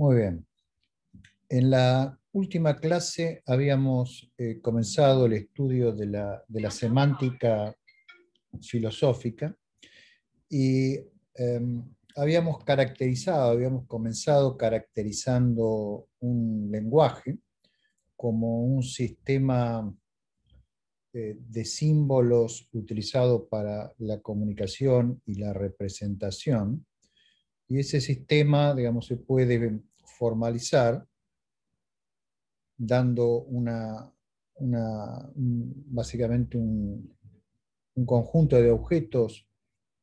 Muy bien. En la última clase habíamos eh, comenzado el estudio de la, semántica filosófica y em, habíamos caracterizado, habíamos comenzado caracterizando un lenguaje como un sistema eh, de símbolos utilizado para la comunicación y la representación. Y ese sistema, digamos, se puede formalizar dando una, básicamente un, conjunto de objetos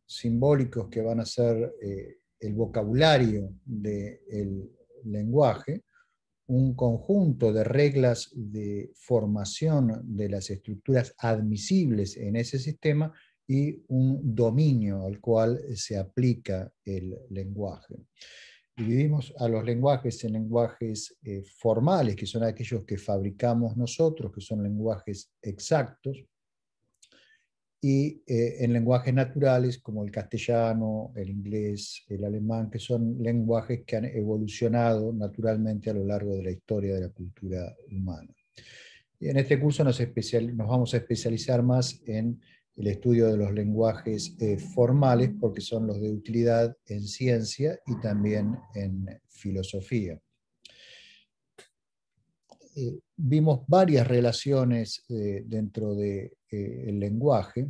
simbólicos que van a ser eh, el vocabulario del lenguaje, un conjunto de reglas de formación de las estructuras admisibles en ese sistema y un dominio al cual se aplica el lenguaje dividimos a los lenguajes en lenguajes eh, formales, que son aquellos que fabricamos nosotros, que son lenguajes exactos, y eh, en lenguajes naturales como el castellano, el inglés, el alemán, que son lenguajes que han evolucionado naturalmente a lo largo de la historia de la cultura humana. en este curso nos, especial, nos vamos a especializar más en el estudio de los lenguajes eh, formales porque son los de utilidad en ciencia y también en filosofía. Eh, vimos varias relaciones eh, dentro del lenguaje.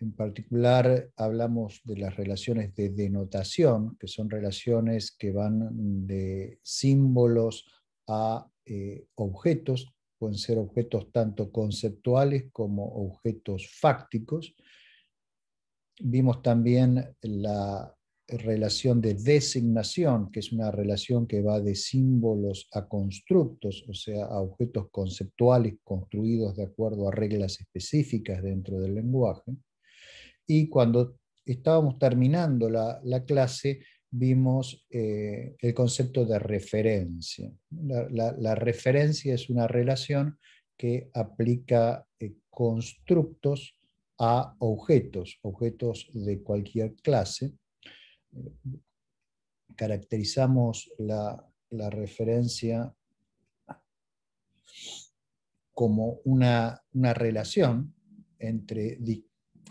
En particular hablamos de las relaciones de denotación, que son relaciones que van de símbolos a objetos pueden ser objetos tanto conceptuales como objetos fácticos. Vimos también la relación de designación, que es una relación que va de símbolos a constructos, o sea, a objetos conceptuales construidos de acuerdo a reglas específicas dentro del lenguaje. Y cuando estábamos terminando la, la clase, vimos eh, el concepto de referencia. La, referencia es una relación que aplica eh, constructos a objetos, objetos de cualquier clase. Caracterizamos la, referencia como una, una relación entre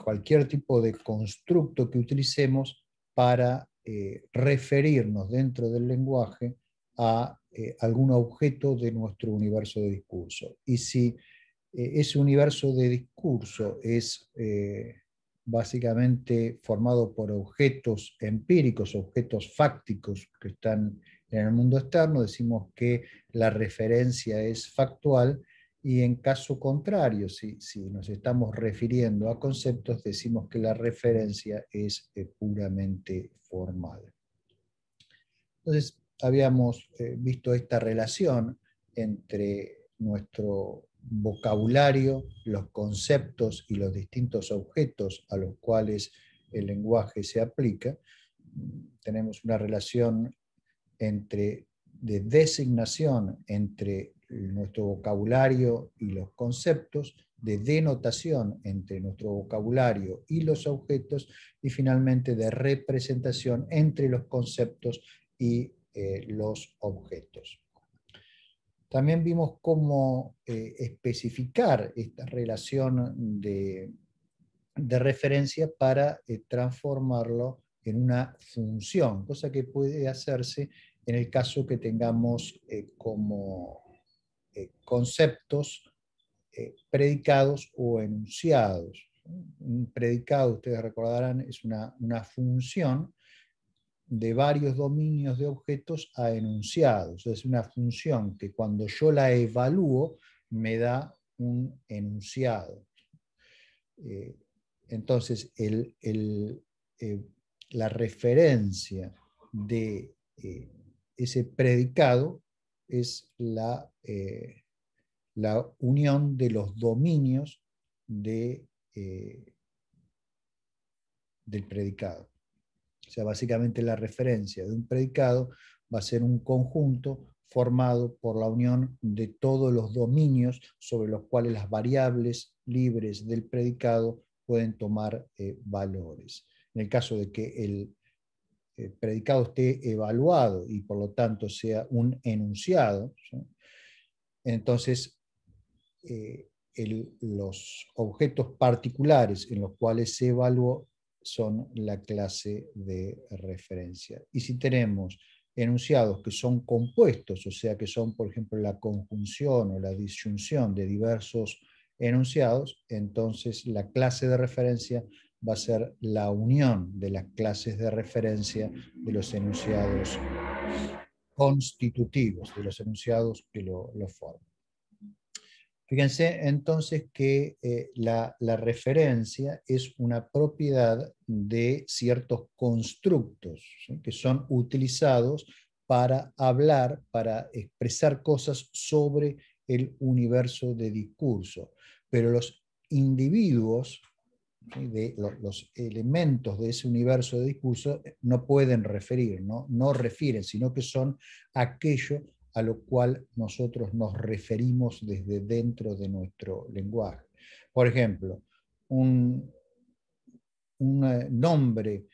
cualquier tipo de constructo que utilicemos para eh, referirnos dentro del lenguaje a eh, algún objeto de nuestro universo de discurso. Y si eh, ese universo de discurso es básicamente formado por objetos empíricos, objetos fácticos que están en el mundo externo, decimos que la referencia es factual y en caso contrario, si, nos estamos refiriendo a conceptos, decimos que la referencia es eh, puramente formal. Entonces, habíamos eh, visto esta relación entre nuestro vocabulario, los conceptos y los distintos objetos a los cuales el lenguaje se aplica. Tenemos una relación entre, de designación entre eh, nuestro vocabulario y los conceptos, de denotación entre nuestro vocabulario y los objetos y finalmente de representación entre los conceptos y eh, los objetos. También vimos cómo eh, especificar esta relación de, referencia para transformarlo en una función, cosa que puede hacerse en el caso que tengamos como eh, conceptos eh, predicados o enunciados. Un predicado, ustedes recordarán, es una, función de varios dominios de objetos a enunciados. Es una función que cuando yo la evalúo me da un enunciado. Eh, entonces, la referencia de ese predicado es la, eh, la unión de los dominios de, eh, del predicado. O sea, básicamente la referencia de un predicado va a ser un conjunto formado por la unión de todos los dominios sobre los cuales las variables libres del predicado pueden tomar eh, valores. En el caso de que el eh, predicado esté evaluado y por lo tanto sea un enunciado, entonces eh, los objetos particulares en los cuales se evaluó son la clase de referencia. Y si tenemos enunciados que son compuestos, o sea que son, por ejemplo, la conjunción o la disyunción de diversos enunciados, entonces la clase de referencia va a ser la unión de las clases de referencia de los enunciados constitutivos, de los enunciados que lo, forman. Fíjense entonces que eh, la, referencia es una propiedad de ciertos constructos que son utilizados para hablar, para expresar cosas sobre el universo de discurso. Pero los individuos de los elementos de ese universo de discurso eh, no pueden referir, ¿no? no refieren, sino que son aquello a lo cual nosotros nos referimos desde dentro de nuestro lenguaje. Por ejemplo, un, un eh, nombre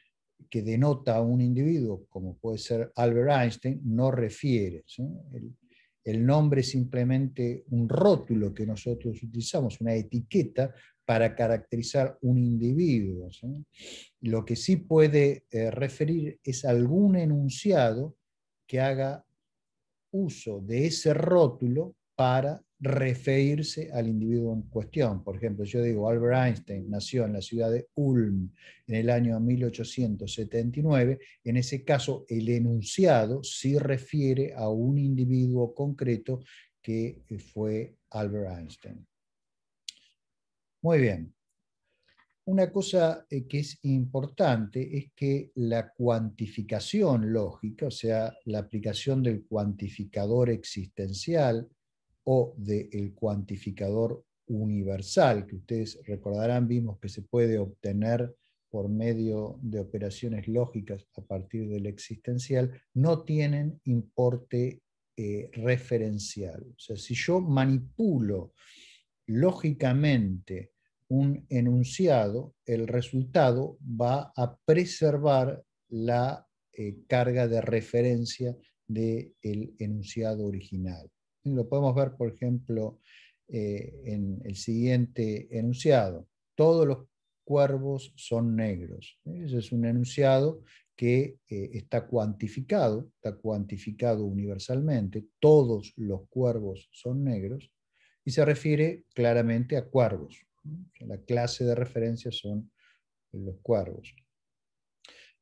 que denota a un individuo, como puede ser Albert Einstein, no refiere. El, el nombre es simplemente un rótulo que nosotros utilizamos, una etiqueta para caracterizar un individuo. Lo que sí puede eh, referir es algún enunciado que haga uso de ese rótulo para referirse al individuo en cuestión. Por ejemplo, yo digo, Albert Einstein nació en la ciudad de Ulm en el año 1879. En ese caso, el enunciado sí refiere a un individuo concreto que fue Albert Einstein. Muy bien. Una cosa eh, que es importante es que la cuantificación lógica, o sea, la aplicación del cuantificador existencial o del cuantificador universal, que ustedes recordarán, vimos que se puede obtener por medio de operaciones lógicas a partir del existencial, no tienen importe eh, referencial. O sea, si yo manipulo lógicamente un enunciado, el resultado va a preservar la eh, carga de referencia del el enunciado original. lo podemos ver, por ejemplo, eh, en el siguiente enunciado. Todos los cuervos son negros. Ese es un enunciado que eh, está cuantificado, está cuantificado universalmente. Todos los cuervos son negros y se refiere claramente a cuervos la clase de referencia son los cuervos.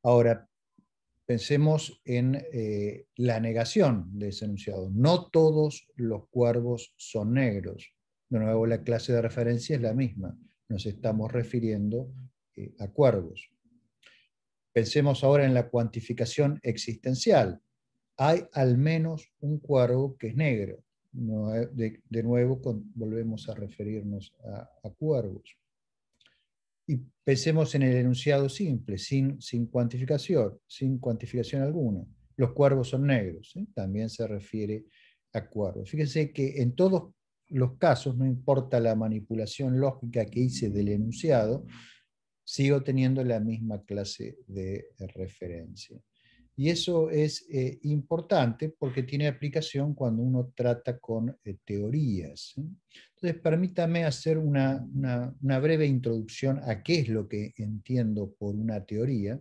Ahora, pensemos en eh, la negación de ese enunciado. No todos los cuervos son negros. De nuevo, la clase de referencia es la misma. Nos estamos refiriendo eh, a cuervos. Pensemos ahora en la cuantificación existencial. Hay al menos un cuervo que es negro. Eh, de, de, nuevo volvemos a referirnos a, cuervos. Y pensemos en el enunciado simple, sin, cuantificación, sin cuantificación alguna. Los cuervos son negros, ¿eh? también se refiere a cuervos. Fíjense que en todos los casos, no importa la manipulación lógica que hice del enunciado, sigo teniendo la misma clase de referencia. Y eso es eh, importante porque tiene aplicación cuando uno trata con eh, teorías. ¿eh? Entonces, permítame hacer una, breve introducción a qué es lo que entiendo por una teoría.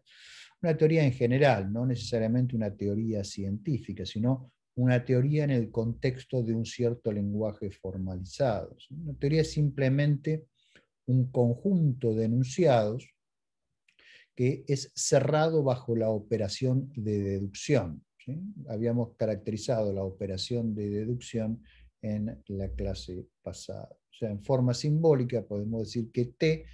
Una teoría en general, no necesariamente una teoría científica, sino una teoría en el contexto de un cierto lenguaje formalizado. Una teoría es simplemente un conjunto de enunciados que es cerrado bajo la operación de deducción. Habíamos caracterizado la operación de deducción en la clase pasada. O sea, en forma simbólica podemos decir que T,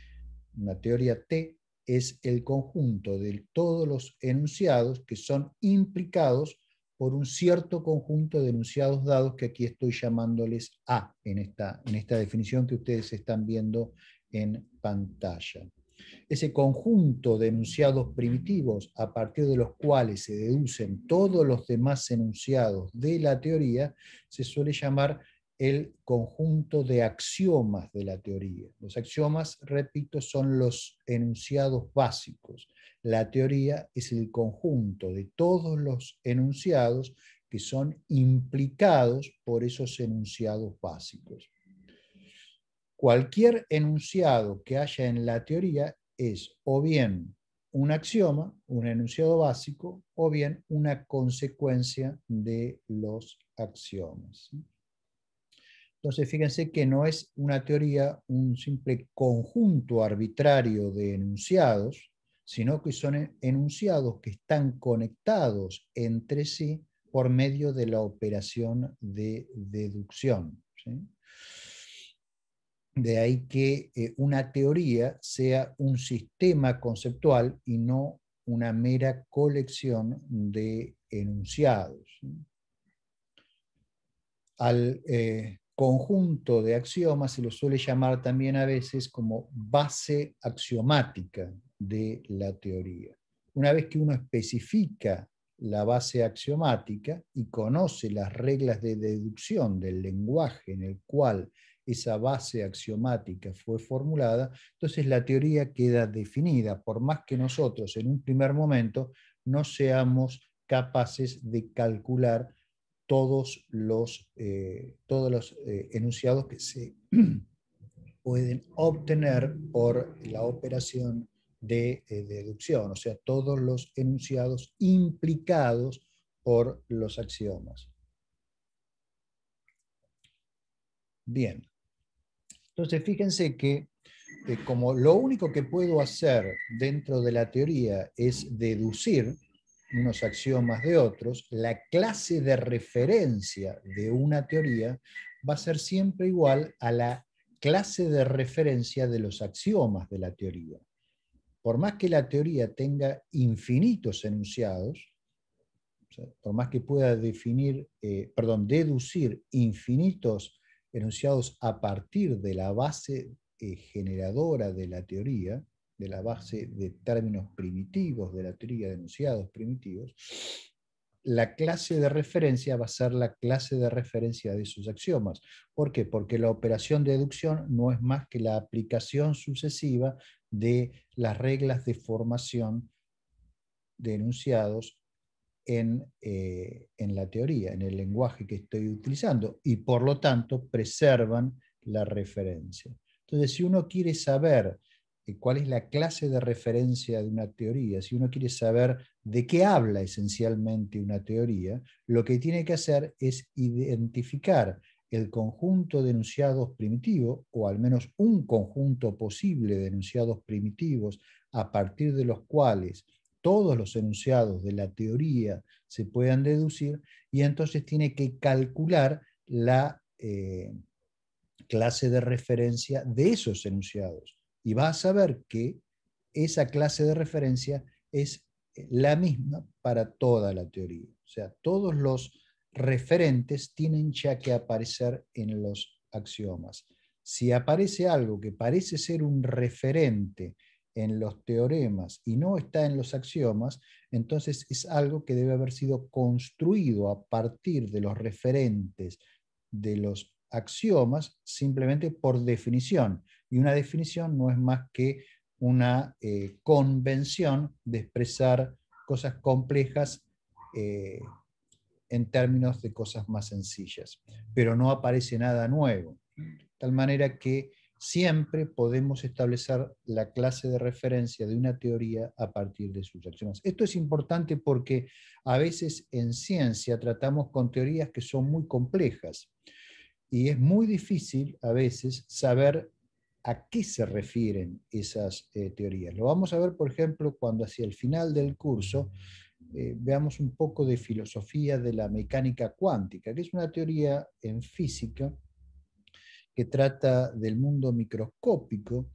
una teoría T, es el conjunto de todos los enunciados que son implicados por un cierto conjunto de enunciados dados que aquí estoy llamándoles A en esta, en esta definición que ustedes están viendo en pantalla. Ese conjunto de enunciados primitivos a partir de los cuales se deducen todos los demás enunciados de la teoría se suele llamar el conjunto de axiomas de la teoría. Los axiomas, repito, son los enunciados básicos. La teoría es el conjunto de todos los enunciados que son implicados por esos enunciados básicos cualquier enunciado que haya en la teoría es o bien un axioma, un enunciado básico, o bien una consecuencia de los axiomas. Entonces, fíjense que no es una teoría un simple conjunto arbitrario de enunciados, sino que son enunciados que están conectados entre sí por medio de la operación de deducción. ¿sí? de ahí que eh, una teoría sea un sistema conceptual y no una mera colección de enunciados. Al eh, conjunto de axiomas se lo suele llamar también a veces como base axiomática de la teoría. Una vez que uno especifica la base axiomática y conoce las reglas de deducción del lenguaje en el cual esa base axiomática fue formulada, entonces la teoría queda definida, por más que nosotros en un primer momento no seamos capaces de calcular todos los, eh, todos los eh, enunciados que se pueden obtener por la operación de eh, deducción, o sea, todos los enunciados implicados por los axiomas. Bien. Entonces, fíjense que eh, como lo único que puedo hacer dentro de la teoría es deducir unos axiomas de otros, la clase de referencia de una teoría va a ser siempre igual a la clase de referencia de los axiomas de la teoría. Por más que la teoría tenga infinitos enunciados, por más que pueda definir, eh, perdón, deducir infinitos enunciados a partir de la base eh, generadora de la teoría, de la base de términos primitivos de la teoría de enunciados primitivos, la clase de referencia va a ser la clase de referencia de sus axiomas. ¿Por qué? Porque la operación de deducción no es más que la aplicación sucesiva de las reglas de formación de enunciados eh, en, la teoría, en el lenguaje que estoy utilizando, y por lo tanto preservan la referencia. Entonces, si uno quiere saber eh, cuál es la clase de referencia de una teoría, si uno quiere saber de qué habla esencialmente una teoría, lo que tiene que hacer es identificar el conjunto de enunciados primitivos, o al menos un conjunto posible de enunciados primitivos, a partir de los cuales todos los enunciados de la teoría se puedan deducir, y entonces tiene que calcular la eh, clase de referencia de esos enunciados. Y va a saber que esa clase de referencia es la misma para toda la teoría. O sea, todos los referentes tienen ya que aparecer en los axiomas. Si aparece algo que parece ser un referente en los teoremas y no está en los axiomas, entonces es algo que debe haber sido construido a partir de los referentes de los axiomas simplemente por definición. Y una definición no es más que una eh, convención de expresar cosas complejas eh, en términos de cosas más sencillas, pero no aparece nada nuevo. De tal manera que siempre podemos establecer la clase de referencia de una teoría a partir de sus acciones. Esto es importante porque a veces en ciencia tratamos con teorías que son muy complejas y es muy difícil a veces saber a qué se refieren esas eh, teorías. Lo vamos a ver, por ejemplo, cuando hacia el final del curso eh, veamos un poco de filosofía de la mecánica cuántica, que es una teoría en física que trata del mundo microscópico,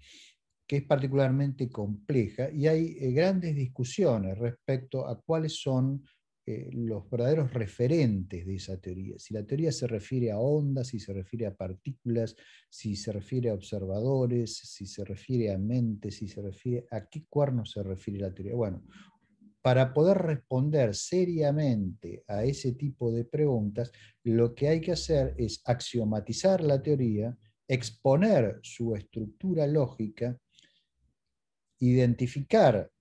que es particularmente compleja, y hay eh, grandes discusiones respecto a cuáles son eh, los verdaderos referentes de esa teoría. Si la teoría se refiere a ondas, si se refiere a partículas, si se refiere a observadores, si se refiere a mentes, si se refiere a qué cuerno se refiere la teoría. Bueno, para poder responder seriamente a ese tipo de preguntas, lo que hay que hacer es axiomatizar la teoría, exponer su estructura lógica, identificar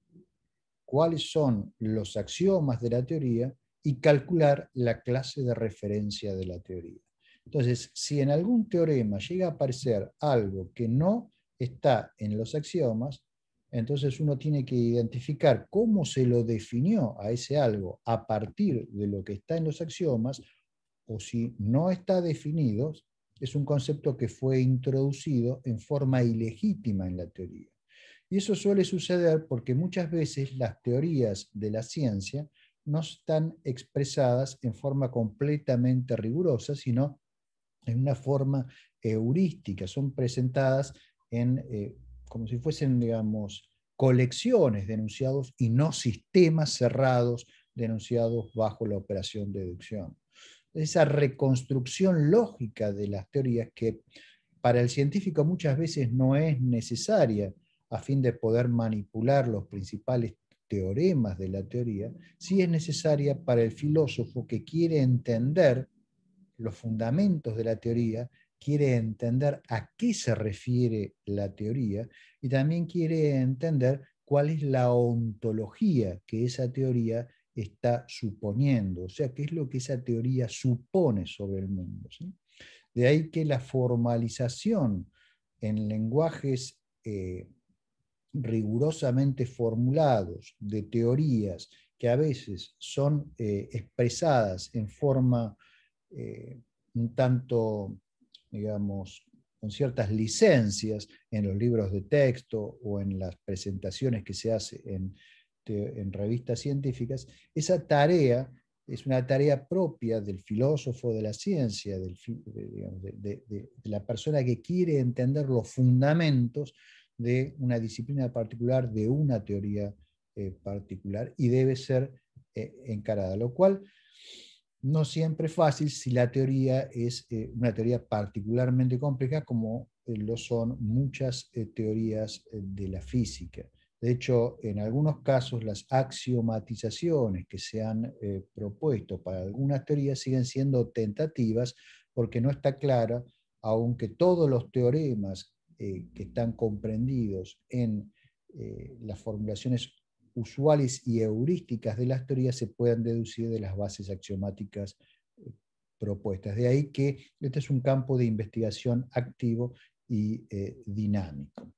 cuáles son los axiomas de la teoría y calcular la clase de referencia de la teoría. Entonces, si en algún teorema llega a aparecer algo que no está en los axiomas, entonces uno tiene que identificar cómo se lo definió a ese algo a partir de lo que está en los axiomas o si no está definido, es un concepto que fue introducido en forma ilegítima en la teoría. Y eso suele suceder porque muchas veces las teorías de la ciencia no están expresadas en forma completamente rigurosa, sino en una forma heurística, son presentadas en eh, como si fuesen, digamos, colecciones de y no sistemas cerrados denunciados bajo la operación de deducción. Esa reconstrucción lógica de las teorías que para el científico muchas veces no es necesaria a fin de poder manipular los principales teoremas de la teoría, sí es necesaria para el filósofo que quiere entender los fundamentos de la teoría quiere entender a qué se refiere la teoría y también quiere entender cuál es la ontología que esa teoría está suponiendo, o sea, qué es lo que esa teoría supone sobre el mundo. De ahí que la formalización en lenguajes eh, rigurosamente formulados de teorías que a veces son eh, expresadas en forma eh, un tanto digamos, con ciertas licencias en los libros de texto o en las presentaciones que se hace en, revistas científicas, esa tarea es una tarea propia del filósofo de la ciencia, de, la persona que quiere entender los fundamentos de una disciplina particular, de una teoría eh, particular, y debe ser eh, encarada. Lo cual no siempre es fácil si la teoría es eh, una teoría particularmente compleja como eh, lo son muchas eh, teorías de la física. De hecho, en algunos casos las axiomatizaciones que se han propuesto para algunas teorías siguen siendo tentativas porque no está clara, aunque todos los teoremas que están comprendidos en las formulaciones usuales y heurísticas de las teorías se puedan deducir de las bases axiomáticas eh, propuestas. De ahí que este es un campo de investigación activo y eh, dinámico.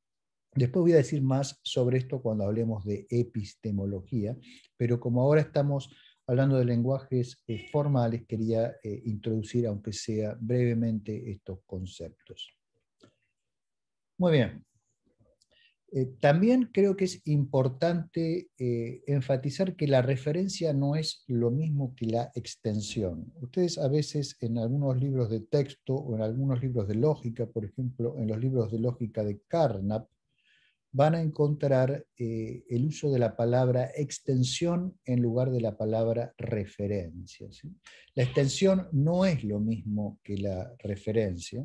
Después voy a decir más sobre esto cuando hablemos de epistemología, pero como ahora estamos hablando de lenguajes eh, formales, quería introducir, aunque sea brevemente, estos conceptos. Muy bien. Eh, también creo que es importante eh, enfatizar que la referencia no es lo mismo que la extensión. Ustedes a veces en algunos libros de texto o en algunos libros de lógica, por ejemplo, en los libros de lógica de Carnap, van a encontrar eh, el uso de la palabra extensión en lugar de la palabra referencia. La extensión no es lo mismo que la referencia.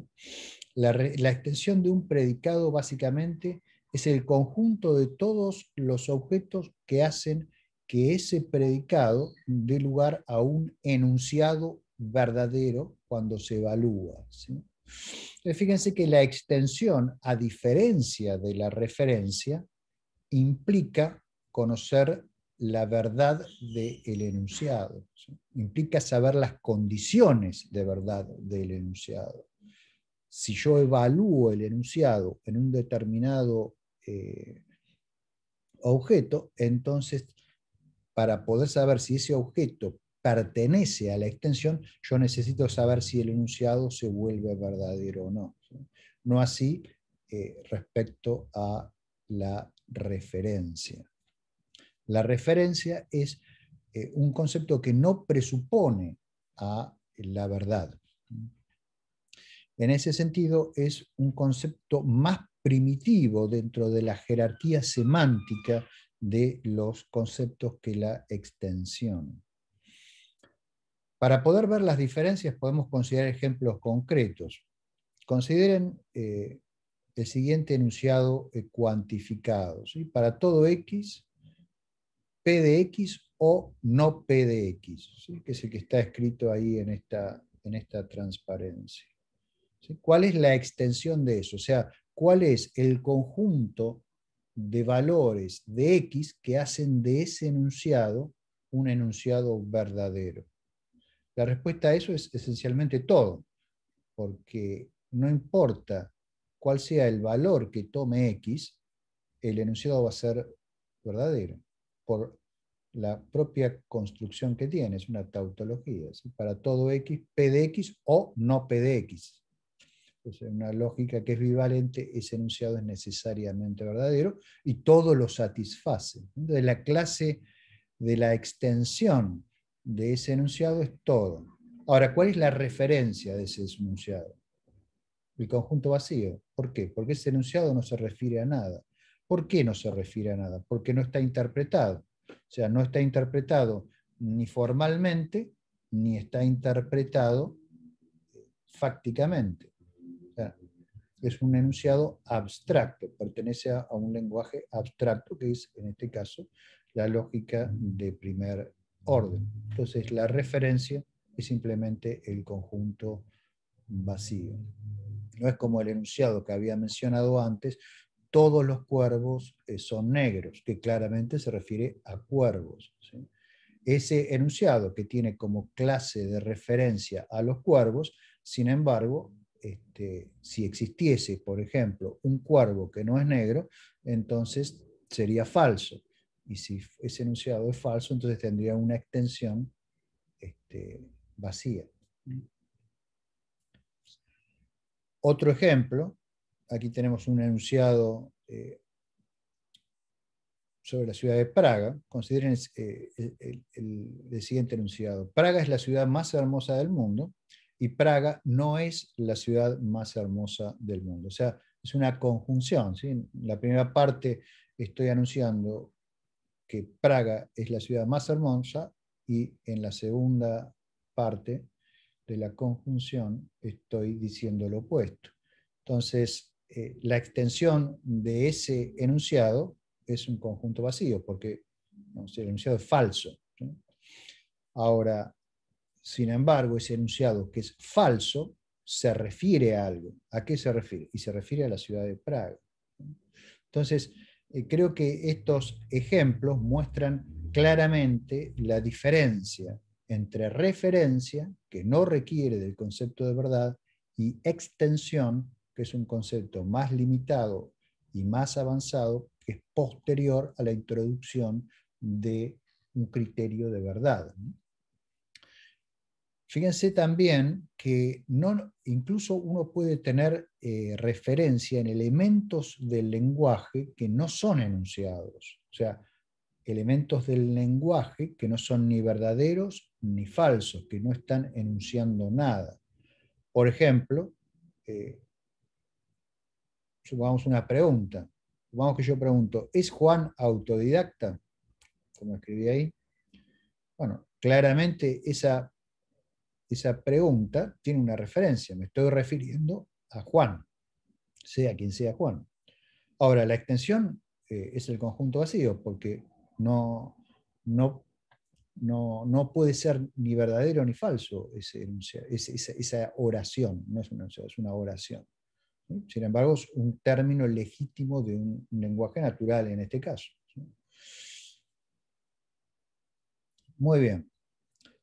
la extensión de un predicado básicamente es el conjunto de todos los objetos que hacen que ese predicado dé lugar a un enunciado verdadero cuando se evalúa. Fíjense que la extensión, a diferencia de la referencia, implica conocer la verdad del enunciado, implica saber las condiciones de verdad del enunciado. Si yo evalúo el enunciado en un determinado eh, objeto, entonces para poder saber si ese objeto pertenece a la extensión, yo necesito saber si el enunciado se vuelve verdadero o no. No así eh, respecto a la referencia. La referencia es eh, un concepto que no presupone a la verdad. En ese sentido, es un concepto más primitivo dentro de la jerarquía semántica de los conceptos que la extensión. Para poder ver las diferencias podemos considerar ejemplos concretos. Consideren eh, el siguiente enunciado eh, cuantificado. Para todo x, p de x o no p de x, que es el que está escrito ahí en esta, en esta transparencia. ¿Cuál es la extensión de eso? O sea, ¿cuál es el conjunto de valores de X que hacen de ese enunciado un enunciado verdadero? La respuesta a eso es esencialmente todo, porque no importa cuál sea el valor que tome X, el enunciado va a ser verdadero, por la propia construcción que tiene, es una tautología, para todo X, P de X o no P de X una lógica que es bivalente, ese enunciado es necesariamente verdadero y todo lo satisface. De la clase de la extensión de ese enunciado es todo. Ahora, ¿cuál es la referencia de ese enunciado? El conjunto vacío. ¿Por qué? Porque ese enunciado no se refiere a nada. ¿Por qué no se refiere a nada? Porque no está interpretado. O sea, no está interpretado ni formalmente, ni está interpretado eh, fácticamente es un enunciado abstracto, pertenece a, un lenguaje abstracto que es, en este caso, la lógica de primer orden. Entonces, la referencia es simplemente el conjunto vacío. No es como el enunciado que había mencionado antes, todos los cuervos eh, son negros, que claramente se refiere a cuervos. Ese enunciado que tiene como clase de referencia a los cuervos, sin embargo, este, si existiese, por ejemplo, un cuervo que no es negro, entonces sería falso. Y si ese enunciado es falso, entonces tendría una extensión este, vacía. Otro ejemplo, aquí tenemos un enunciado eh, sobre la ciudad de Praga. Consideren eh, el siguiente enunciado. Praga es la ciudad más hermosa del mundo y Praga no es la ciudad más hermosa del mundo. O sea, es una conjunción. En la primera parte estoy anunciando que Praga es la ciudad más hermosa y en la segunda parte de la conjunción estoy diciendo lo opuesto. Entonces, eh, la extensión de ese enunciado es un conjunto vacío, porque no, el enunciado es falso. Ahora, sin embargo, ese enunciado que es falso se refiere a algo. ¿A qué se refiere? Y se refiere a la ciudad de Praga. Entonces, eh, creo que estos ejemplos muestran claramente la diferencia entre referencia, que no requiere del concepto de verdad, y extensión, que es un concepto más limitado y más avanzado, que es posterior a la introducción de un criterio de verdad. Fíjense también que no, incluso uno puede tener eh, referencia en elementos del lenguaje que no son enunciados, o sea, elementos del lenguaje que no son ni verdaderos ni falsos, que no están enunciando nada. Por ejemplo, eh, supongamos una pregunta. Supongamos que yo pregunto, ¿es Juan autodidacta? Como escribí ahí. Bueno, claramente esa esa pregunta tiene una referencia, me estoy refiriendo a Juan, sea quien sea Juan. Ahora, la extensión eh, es el conjunto vacío, porque no, no, no, puede ser ni verdadero ni falso esa oración, no es una, es una oración. Sin embargo, es un término legítimo de un, lenguaje natural en este caso. Muy bien.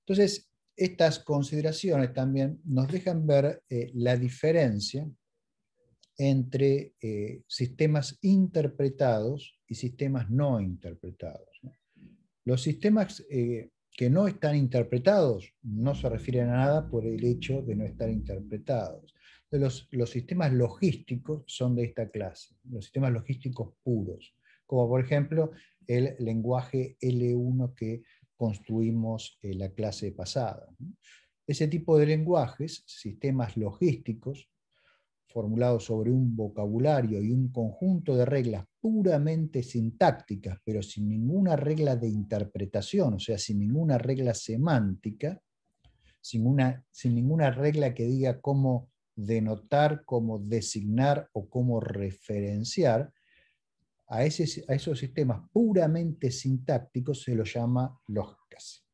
Entonces, estas consideraciones también nos dejan ver eh, la diferencia entre eh, sistemas interpretados y sistemas no interpretados. Los sistemas eh, que no están interpretados no se refieren a nada por el hecho de no estar interpretados. Los, los sistemas logísticos son de esta clase, los sistemas logísticos puros, como por ejemplo el lenguaje L1 que construimos eh, la clase pasada. Ese tipo de lenguajes, sistemas logísticos, formulados sobre un vocabulario y un conjunto de reglas puramente sintácticas, pero sin ninguna regla de interpretación, o sea, sin ninguna regla semántica, sin, sin ninguna regla que diga cómo denotar, cómo designar o cómo referenciar, a, esos sistemas puramente sintácticos se los llama lógicas.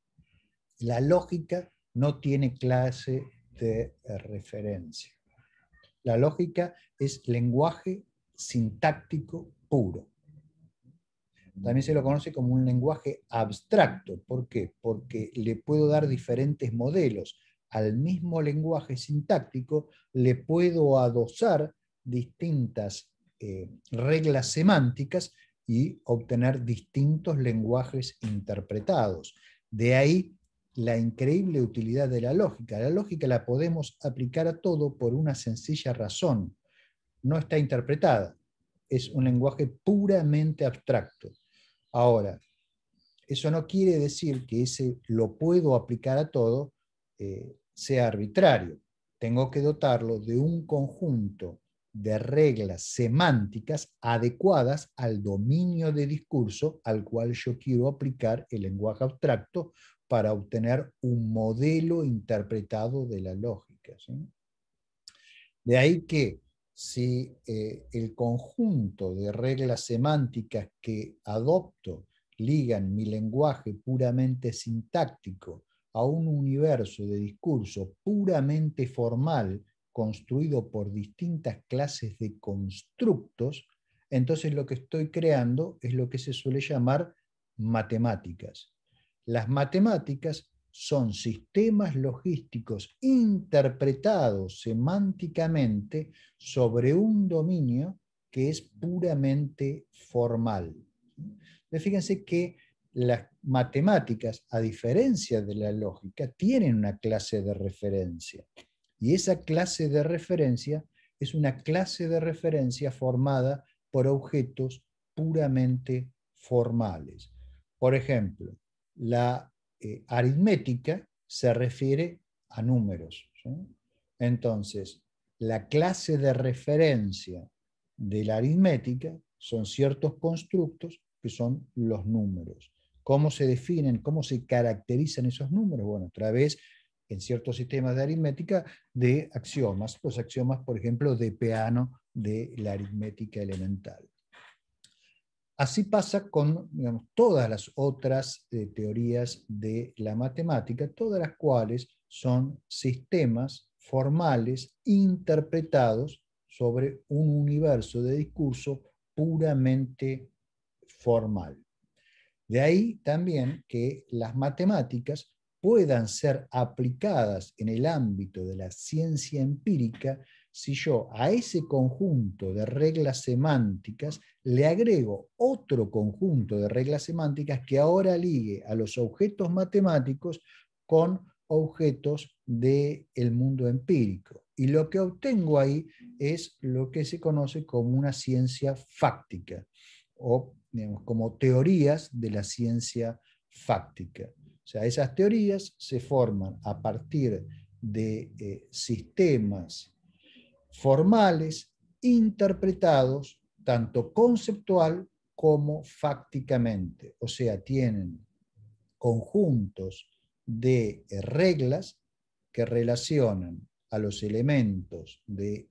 La lógica no tiene clase de referencia. La lógica es lenguaje sintáctico puro. También se lo conoce como un lenguaje abstracto. ¿Por qué? Porque le puedo dar diferentes modelos. Al mismo lenguaje sintáctico le puedo adosar distintas eh, reglas semánticas y obtener distintos lenguajes interpretados. De ahí la increíble utilidad de la lógica. La lógica la podemos aplicar a todo por una sencilla razón. No está interpretada. Es un lenguaje puramente abstracto. Ahora, eso no quiere decir que ese lo puedo aplicar a todo eh, sea arbitrario. Tengo que dotarlo de un conjunto de reglas semánticas adecuadas al dominio de discurso al cual yo quiero aplicar el lenguaje abstracto para obtener un modelo interpretado de la lógica. De ahí que si eh, el conjunto de reglas semánticas que adopto ligan mi lenguaje puramente sintáctico a un universo de discurso puramente formal, construido por distintas clases de constructos, entonces lo que estoy creando es lo que se suele llamar matemáticas. Las matemáticas son sistemas logísticos interpretados semánticamente sobre un dominio que es puramente formal. fíjense que las matemáticas, a diferencia de la lógica, tienen una clase de referencia. Y esa clase de referencia es una clase de referencia formada por objetos puramente formales. Por ejemplo, la eh, aritmética se refiere a números. Entonces, la clase de referencia de la aritmética son ciertos constructos que son los números. ¿Cómo se definen, cómo se caracterizan esos números? Bueno, a través en ciertos sistemas de aritmética de axiomas, los pues axiomas, por ejemplo, de peano de la aritmética elemental. Así pasa con todas las otras eh, teorías de la matemática, todas las cuales son sistemas formales interpretados sobre un universo de discurso puramente formal. De ahí también que las matemáticas puedan ser aplicadas en el ámbito de la ciencia empírica si yo a ese conjunto de reglas semánticas le agrego otro conjunto de reglas semánticas que ahora ligue a los objetos matemáticos con objetos del mundo empírico. Y lo que obtengo ahí es lo que se conoce como una ciencia fáctica o como teorías de la ciencia fáctica. O sea, esas teorías se forman a partir de eh, sistemas formales interpretados tanto conceptual como fácticamente. O sea, tienen conjuntos de eh, reglas que relacionan a los elementos de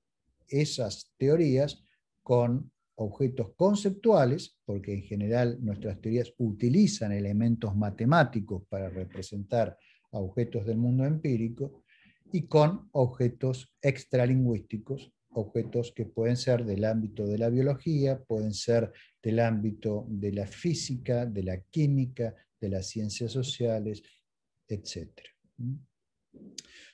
esas teorías con objetos conceptuales, porque en general nuestras teorías utilizan elementos matemáticos para representar objetos del mundo empírico, y con objetos extralingüísticos, objetos que pueden ser del ámbito de la biología, pueden ser del ámbito de la física, de la química, de las ciencias sociales, etc.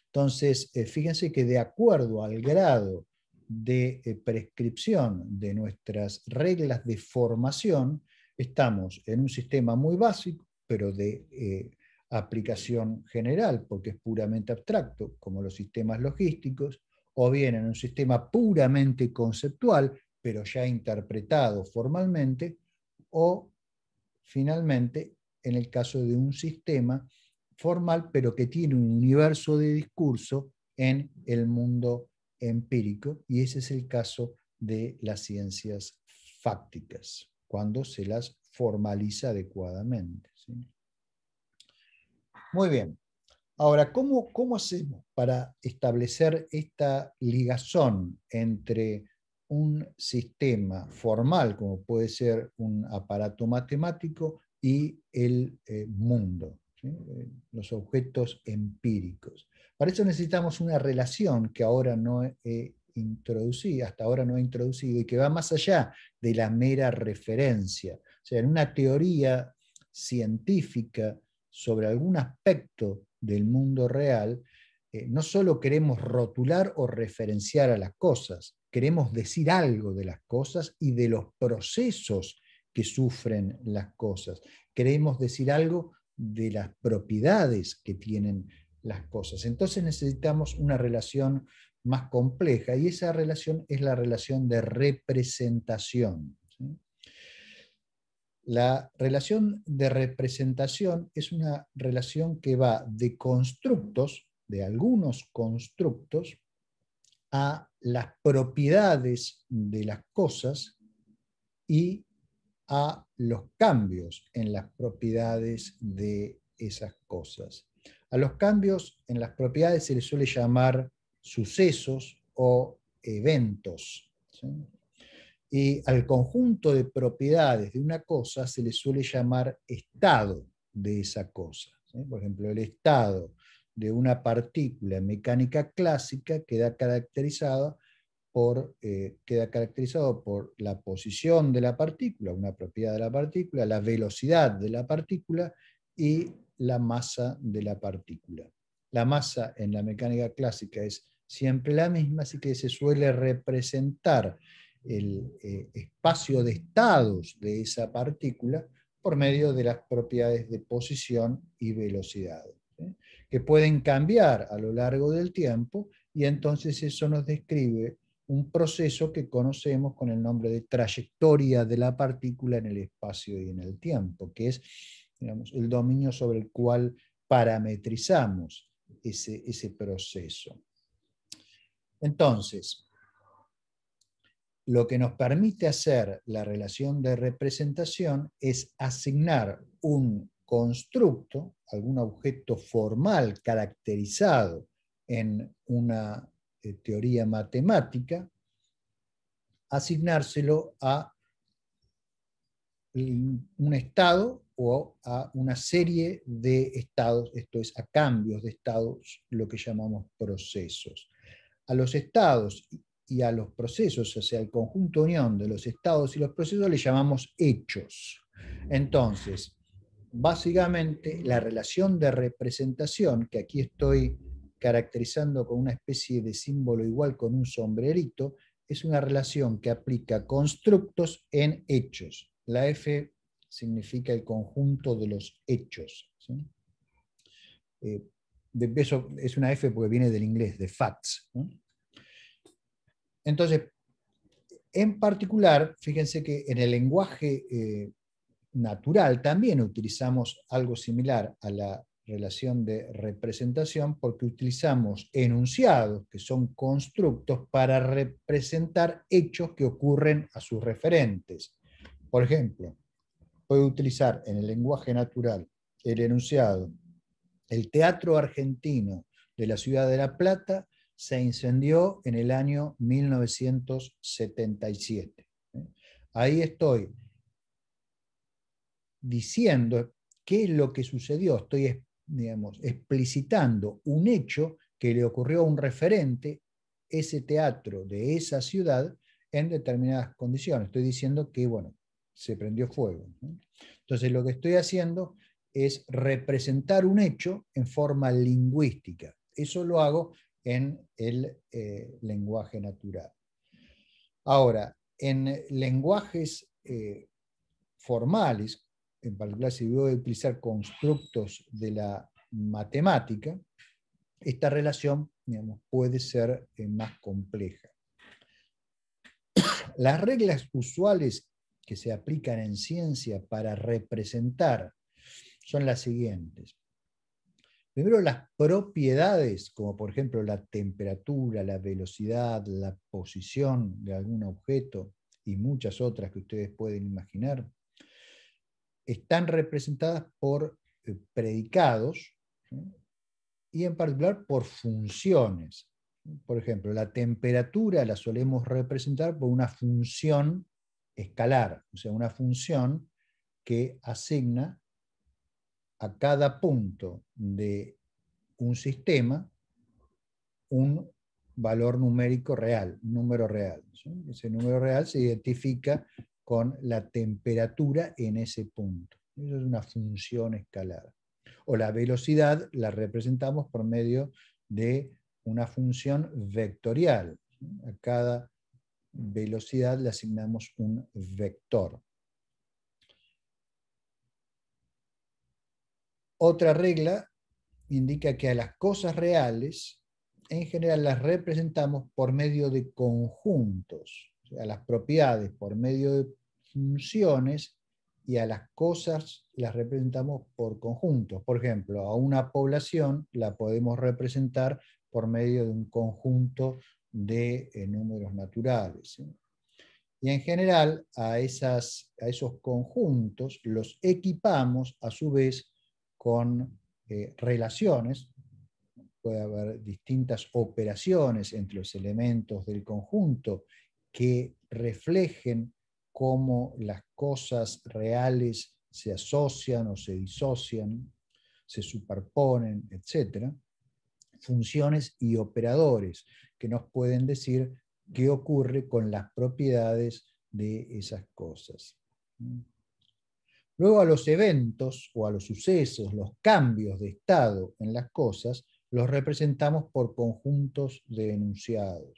Entonces, eh, fíjense que de acuerdo al grado de eh, prescripción de nuestras reglas de formación, estamos en un sistema muy básico, pero de eh, aplicación general, porque es puramente abstracto, como los sistemas logísticos, o bien en un sistema puramente conceptual, pero ya interpretado formalmente, o finalmente en el caso de un sistema formal, pero que tiene un universo de discurso en el mundo empírico y ese es el caso de las ciencias fácticas, cuando se las formaliza adecuadamente. Muy bien. Ahora, ¿cómo, hacemos para establecer esta ligazón entre un sistema formal, como puede ser un aparato matemático, y el eh, mundo, eh, los objetos empíricos? Para eso necesitamos una relación que ahora no he eh, introducido, hasta ahora no he introducido, y que va más allá de la mera referencia. O sea, en una teoría científica sobre algún aspecto del mundo real, eh, no solo queremos rotular o referenciar a las cosas, queremos decir algo de las cosas y de los procesos que sufren las cosas. Queremos decir algo de las propiedades que tienen cosas. Entonces necesitamos una relación más compleja y esa relación es la relación de representación. La relación de representación es una relación que va de constructos, de algunos constructos, a las propiedades de las cosas y a los cambios en las propiedades de esas cosas. A los cambios en las propiedades se les suele llamar sucesos o eventos. Y al conjunto de propiedades de una cosa se le suele llamar estado de esa cosa. Por ejemplo, el estado de una partícula en mecánica clásica queda por, eh, queda caracterizado por la posición de la partícula, una propiedad de la partícula, la velocidad de la partícula y la masa de la partícula. La masa en la mecánica clásica es siempre la misma, así que se suele representar el eh, espacio de estados de esa partícula por medio de las propiedades de posición y velocidad, que pueden cambiar a lo largo del tiempo y entonces eso nos describe un proceso que conocemos con el nombre de trayectoria de la partícula en el espacio y en el tiempo, que es el dominio sobre el cual parametrizamos ese, proceso. Entonces, lo que nos permite hacer la relación de representación es asignar un constructo, algún objeto formal caracterizado en una eh, teoría matemática, asignárselo a un estado o a una serie de estados, esto es, a cambios de estados, lo que llamamos procesos. A los estados y a los procesos, o sea, al conjunto unión de los estados y los procesos, le llamamos hechos. Entonces, básicamente, la relación de representación, que aquí estoy caracterizando con una especie de símbolo igual con un sombrerito, es una relación que aplica constructos en hechos. La F significa el conjunto de los hechos. Eh, de peso es una F porque viene del inglés, de facts. Entonces, en particular, fíjense que en el lenguaje eh, natural también utilizamos algo similar a la relación de representación porque utilizamos enunciados, que son constructos, para representar hechos que ocurren a sus referentes. Por ejemplo, puede utilizar en el lenguaje natural el enunciado. El teatro argentino de la ciudad de La Plata se incendió en el año 1977. Ahí estoy diciendo qué es lo que sucedió, estoy digamos, explicitando un hecho que le ocurrió a un referente, ese teatro de esa ciudad, en determinadas condiciones. Estoy diciendo que, bueno, se prendió fuego. Entonces lo que estoy haciendo es representar un hecho en forma lingüística. Eso lo hago en el eh, lenguaje natural. Ahora, en lenguajes eh, formales, en particular si voy a utilizar constructos de la matemática, esta relación puede ser eh, más compleja. Las reglas usuales que se aplican en ciencia para representar son las siguientes. Primero, las propiedades, como por ejemplo la temperatura, la velocidad, la posición de algún objeto y muchas otras que ustedes pueden imaginar, están representadas por eh, predicados y en particular por funciones. Por ejemplo, la temperatura la solemos representar por una función escalar, o sea, una función que asigna a cada punto de un sistema un valor numérico real, un número real. Ese número real se identifica con la temperatura en ese punto. Eso es una función escalar. O la velocidad la representamos por medio de una función vectorial. A cada velocidad le asignamos un vector. Otra regla indica que a las cosas reales, en general las representamos por medio de conjuntos, a las propiedades por medio de funciones y a las cosas las representamos por conjuntos. Por ejemplo, a una población la podemos representar por medio de un conjunto de eh, números naturales. Y en general a, esos conjuntos los equipamos a su vez con eh, relaciones, puede haber distintas operaciones entre los elementos del conjunto que reflejen cómo las cosas reales se asocian o se disocian, se superponen, etc funciones y operadores que nos pueden decir qué ocurre con las propiedades de esas cosas. Luego a los eventos o a los sucesos, los cambios de estado en las cosas, los representamos por conjuntos de enunciados.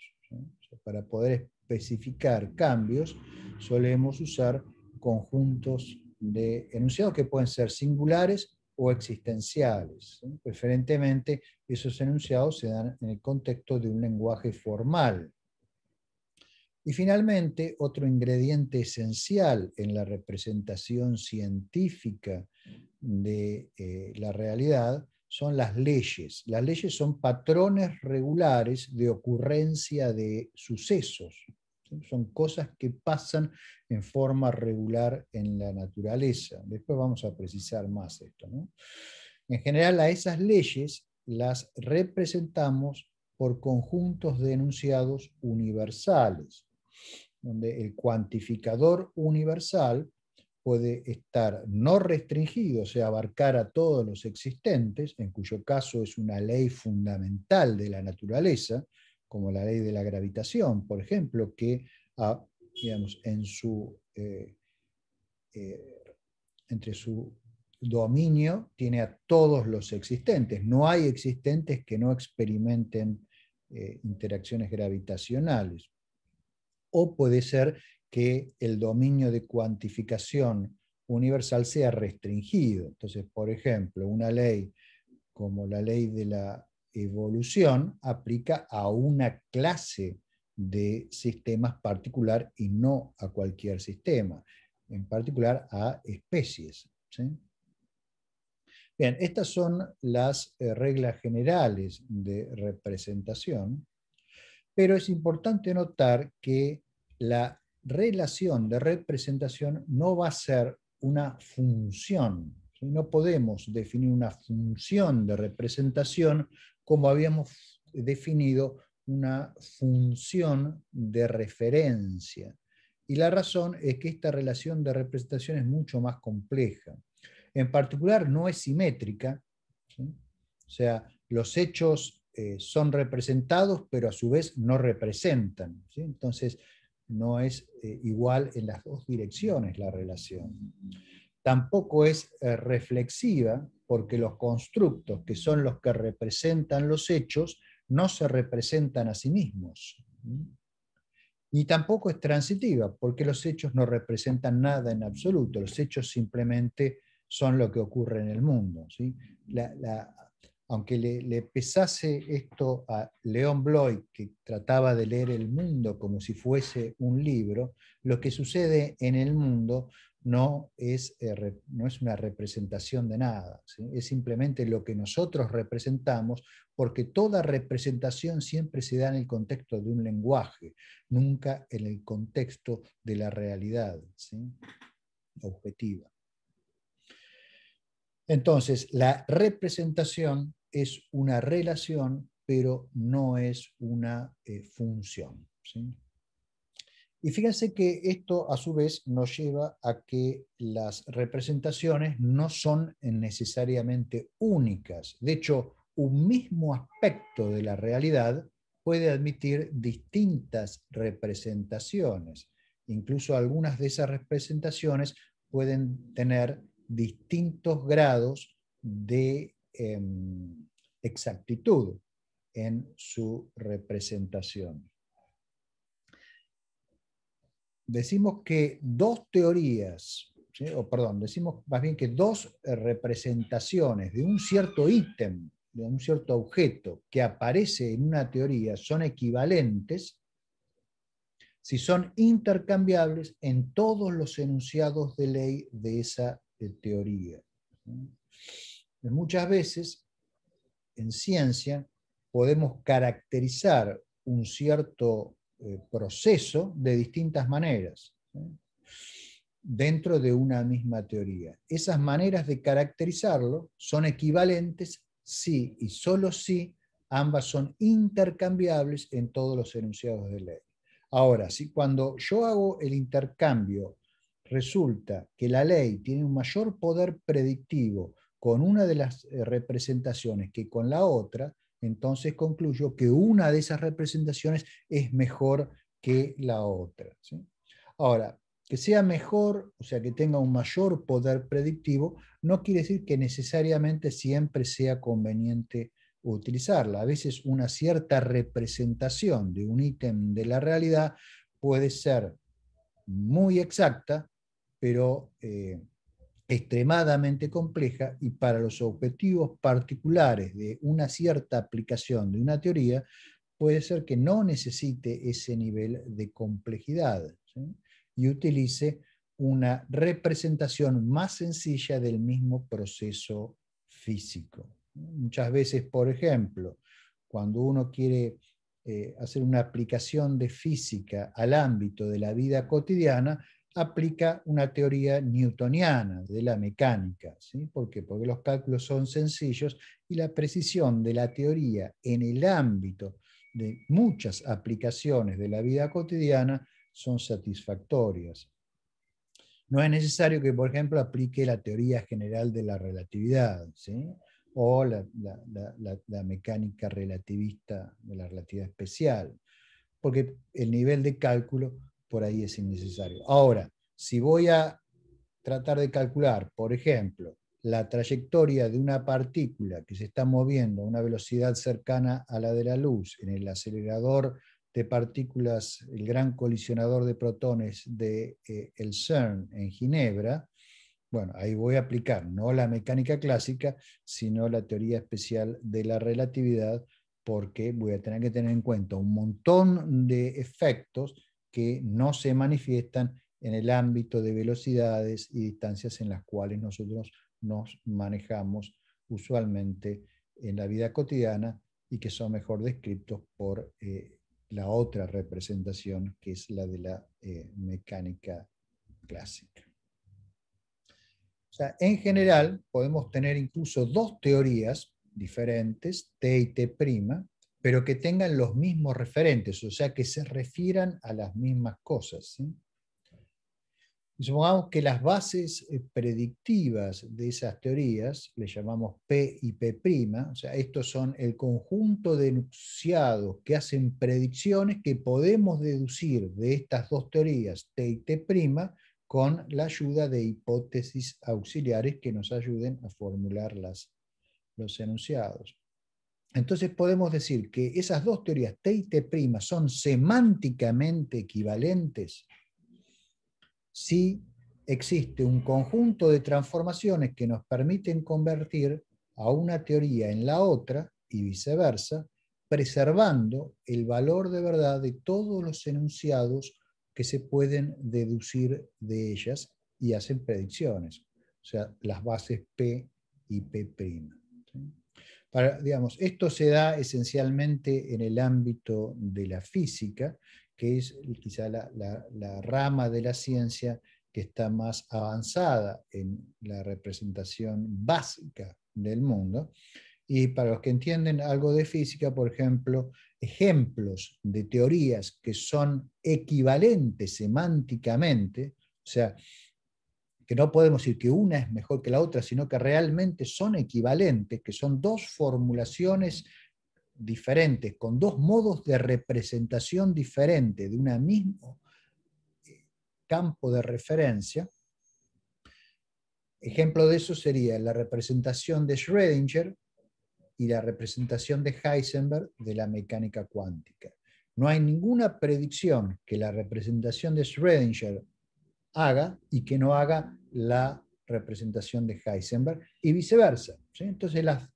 para poder especificar cambios, solemos usar conjuntos de enunciados que pueden ser singulares o existenciales. Preferentemente esos enunciados se dan en el contexto de un lenguaje formal. Y finalmente, otro ingrediente esencial en la representación científica de eh, la realidad son las leyes. Las leyes son patrones regulares de ocurrencia de sucesos. Son cosas que pasan en forma regular en la naturaleza. Después vamos a precisar más esto. En general, a esas leyes las representamos por conjuntos de enunciados universales, donde el cuantificador universal puede estar no restringido, o sea, abarcar a todos los existentes, en cuyo caso es una ley fundamental de la naturaleza, como la ley de la gravitación, por ejemplo, que digamos, en su, eh, eh, entre su dominio tiene a todos los existentes. No hay existentes que no experimenten eh, interacciones gravitacionales. O puede ser que el dominio de cuantificación universal sea restringido. Entonces, por ejemplo, una ley como la ley de la evolución aplica a una clase de sistemas particular y no a cualquier sistema, en particular a especies. Bien, estas son las eh, reglas generales de representación, pero es importante notar que la relación de representación no va a ser una función. No podemos definir una función de representación como habíamos definido una función de referencia. Y la razón es que esta relación de representación es mucho más compleja. En particular, no es simétrica. O sea, los hechos eh, son representados, pero a su vez no representan. Entonces, no es eh, igual en las dos direcciones la relación. Tampoco es eh, reflexiva, porque los constructos, que son los que representan los hechos, no se representan a sí mismos. Y tampoco es transitiva, porque los hechos no representan nada en absoluto, los hechos simplemente son lo que ocurre en el mundo. ¿sí? aunque le, le, pesase esto a León Bloy, que trataba de leer el mundo como si fuese un libro, lo que sucede en el mundo eh, no es, una representación de nada, es simplemente lo que nosotros representamos, porque toda representación siempre se da en el contexto de un lenguaje, nunca en el contexto de la realidad objetiva. Entonces, la representación es una relación, pero no es una eh, función. Y fíjense que esto a su vez nos lleva a que las representaciones no son necesariamente únicas. De hecho, un mismo aspecto de la realidad puede admitir distintas representaciones. Incluso algunas de esas representaciones pueden tener distintos grados de em, exactitud en su representación decimos que dos teorías, o perdón, decimos más bien que dos eh, representaciones de un cierto ítem, de un cierto objeto que aparece en una teoría son equivalentes si son intercambiables en todos los enunciados de ley de esa eh, teoría. Pues muchas veces en ciencia podemos caracterizar un cierto eh, proceso de distintas maneras dentro de una misma teoría. Esas maneras de caracterizarlo son equivalentes si y solo si ambas son intercambiables en todos los enunciados de ley. Ahora, si cuando yo hago el intercambio resulta que la ley tiene un mayor poder predictivo con una de las eh, representaciones que con la otra, entonces concluyo que una de esas representaciones es mejor que la otra. Ahora, que sea mejor, o sea, que tenga un mayor poder predictivo, no quiere decir que necesariamente siempre sea conveniente utilizarla. A veces una cierta representación de un ítem de la realidad puede ser muy exacta, pero eh, extremadamente compleja y para los objetivos particulares de una cierta aplicación de una teoría, puede ser que no necesite ese nivel de complejidad y utilice una representación más sencilla del mismo proceso físico. Muchas veces, por ejemplo, cuando uno quiere eh, hacer una aplicación de física al ámbito de la vida cotidiana, aplica una teoría newtoniana de la mecánica. ¿sí? ¿Por qué? Porque los cálculos son sencillos y la precisión de la teoría en el ámbito de muchas aplicaciones de la vida cotidiana son satisfactorias. No es necesario que, por ejemplo, aplique la teoría general de la relatividad o la mecánica relativista de la relatividad especial, porque el nivel de cálculo por ahí es innecesario. Ahora, si voy a tratar de calcular, por ejemplo, la trayectoria de una partícula que se está moviendo a una velocidad cercana a la de la luz en el acelerador de partículas, el gran colisionador de protones de, eh, CERN en Ginebra, bueno, ahí voy a aplicar no la mecánica clásica, sino la teoría especial de la relatividad, porque voy a tener que tener en cuenta un montón de efectos que no se manifiestan en el ámbito de velocidades y distancias en las cuales nosotros nos manejamos usualmente en la vida cotidiana y que son mejor descritos por eh, la otra representación que es la de la eh, mecánica clásica. en general podemos tener incluso dos teorías diferentes, T y T', pero que tengan los mismos referentes, o sea, que se refieran a las mismas cosas. supongamos que las bases eh, predictivas de esas teorías, le llamamos P y P', o sea, estos son el conjunto de enunciados que hacen predicciones que podemos deducir de estas dos teorías, T y T', con la ayuda de hipótesis auxiliares que nos ayuden a formular las, los enunciados. Entonces podemos decir que esas dos teorías, T y T' son semánticamente equivalentes si existe un conjunto de transformaciones que nos permiten convertir a una teoría en la otra y viceversa, preservando el valor de verdad de todos los enunciados que se pueden deducir de ellas y hacen predicciones, o sea, las bases P y P' digamos, esto se da esencialmente en el ámbito de la física, que es quizá la, la rama de la ciencia que está más avanzada en la representación básica del mundo. Y para los que entienden algo de física, por ejemplo, ejemplos de teorías que son equivalentes semánticamente, o sea, que no podemos decir que una es mejor que la otra, sino que realmente son equivalentes, que son dos formulaciones diferentes, con dos modos de representación diferentes de un mismo eh, campo de referencia. Ejemplo de eso sería la representación de Schrödinger y la representación de Heisenberg de la mecánica cuántica. No hay ninguna predicción que la representación de Schrödinger haga y que no haga la representación de Heisenberg y viceversa. Entonces las,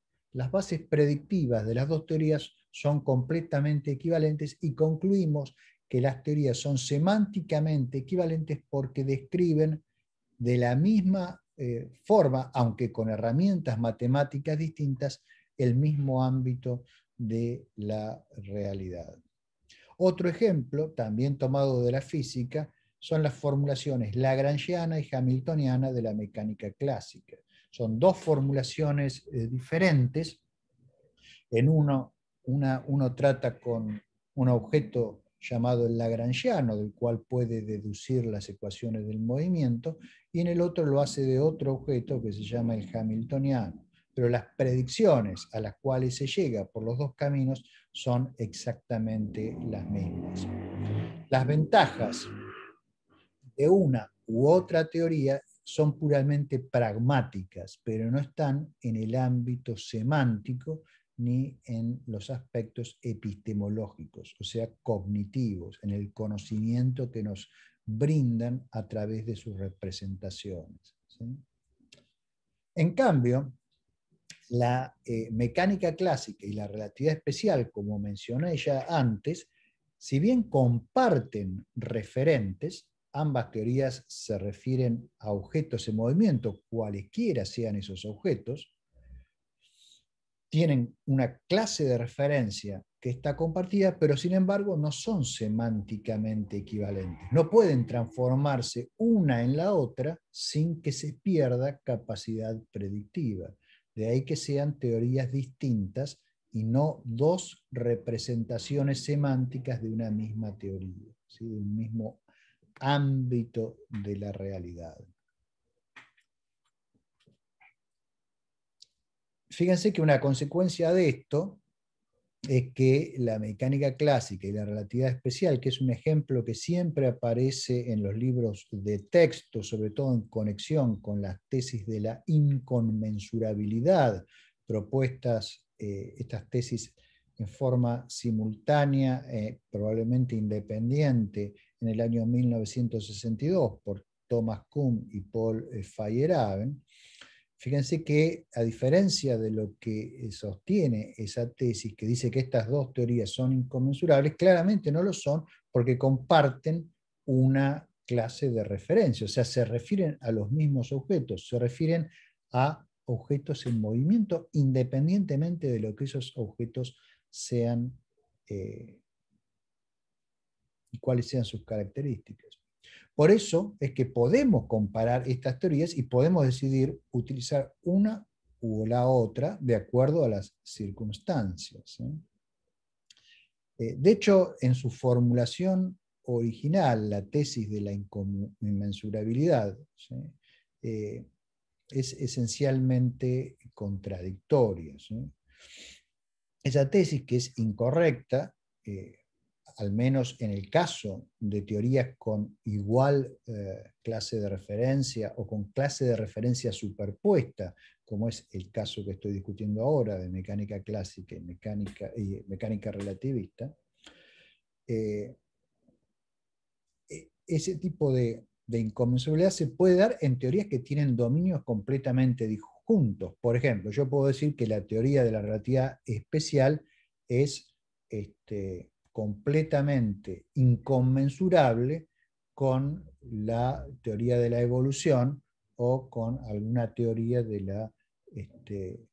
bases predictivas de las dos teorías son completamente equivalentes y concluimos que las teorías son semánticamente equivalentes porque describen de la misma eh, forma, aunque con herramientas matemáticas distintas, el mismo ámbito de la realidad. Otro ejemplo, también tomado de la física, son las formulaciones lagrangiana y hamiltoniana de la mecánica clásica. Son dos formulaciones eh, diferentes. En uno, una, uno trata con un objeto llamado el lagrangiano, del cual puede deducir las ecuaciones del movimiento, y en el otro lo hace de otro objeto que se llama el hamiltoniano. Pero las predicciones a las cuales se llega por los dos caminos son exactamente las mismas. Las ventajas de una u otra teoría son puramente pragmáticas, pero no están en el ámbito semántico ni en los aspectos epistemológicos, o sea, cognitivos, en el conocimiento que nos brindan a través de sus representaciones. En cambio, la eh, mecánica clásica y la relatividad especial, como mencioné ya antes, si bien comparten referentes, Ambas teorías se refieren a objetos en movimiento, cualesquiera sean esos objetos, tienen una clase de referencia que está compartida, pero sin embargo no son semánticamente equivalentes. No pueden transformarse una en la otra sin que se pierda capacidad predictiva. De ahí que sean teorías distintas y no dos representaciones semánticas de una misma teoría, de un mismo ámbito de la realidad. Fíjense que una consecuencia de esto es que la mecánica clásica y la relatividad especial, que es un ejemplo que siempre aparece en los libros de texto, sobre todo en conexión con las tesis de la inconmensurabilidad, propuestas, eh, estas tesis en forma simultánea, eh, probablemente independiente, en el año 1962 por Thomas Kuhn y Paul eh, Feyerabend, fíjense que a diferencia de lo que eh, sostiene esa tesis que dice que estas dos teorías son inconmensurables, claramente no lo son porque comparten una clase de referencia, o sea, se refieren a los mismos objetos, se refieren a objetos en movimiento independientemente de lo que esos objetos sean eh, y cuáles sean sus características. Por eso es que podemos comparar estas teorías y podemos decidir utilizar una u la otra de acuerdo a las circunstancias. ¿eh? Eh, de hecho, en su formulación original, la tesis de la inmensurabilidad eh, es esencialmente contradictoria. Esa tesis que es incorrecta, al menos en el caso de teorías con igual eh, clase de referencia o con clase de referencia superpuesta, como es el caso que estoy discutiendo ahora de mecánica clásica y mecánica, y mecánica relativista, eh, e, ese tipo de, de inconmensurabilidad se puede dar en teorías que tienen dominios completamente disjuntos. Por ejemplo, yo puedo decir que la teoría de la relatividad especial es este, completamente inconmensurable con la teoría de la evolución o con alguna teoría de la este,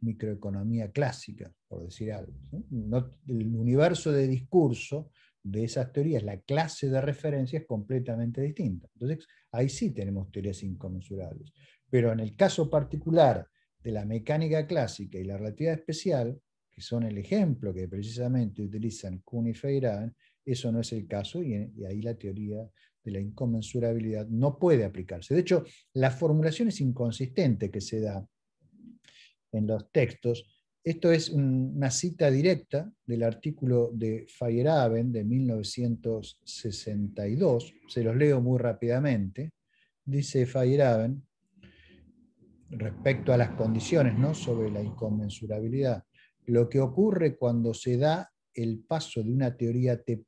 microeconomía clásica, por decir algo. No, el universo de discurso de esas teorías, la clase de referencia es completamente distinta. Entonces, ahí sí tenemos teorías inconmensurables. Pero en el caso particular de la mecánica clásica y la relatividad especial, que son el ejemplo que precisamente utilizan Kuhn y Feyerabend, eso no es el caso y, ahí la teoría de la inconmensurabilidad no puede aplicarse. De hecho, la formulación es inconsistente que se da en los textos. Esto es una cita directa del artículo de Feyerabend de 1962. Se los leo muy rápidamente. Dice Feyerabend respecto a las condiciones ¿no? sobre la inconmensurabilidad. Lo que ocurre cuando se da el paso de una teoría T'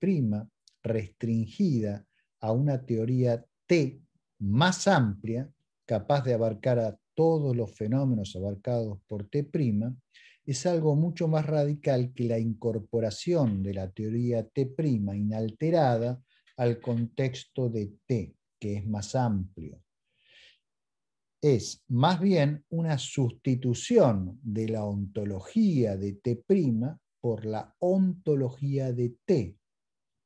restringida a una teoría T más amplia, capaz de abarcar a todos los fenómenos abarcados por T', es algo mucho más radical que la incorporación de la teoría T' inalterada al contexto de T, que es más amplio es más bien una sustitución de la ontología de T' por la ontología de T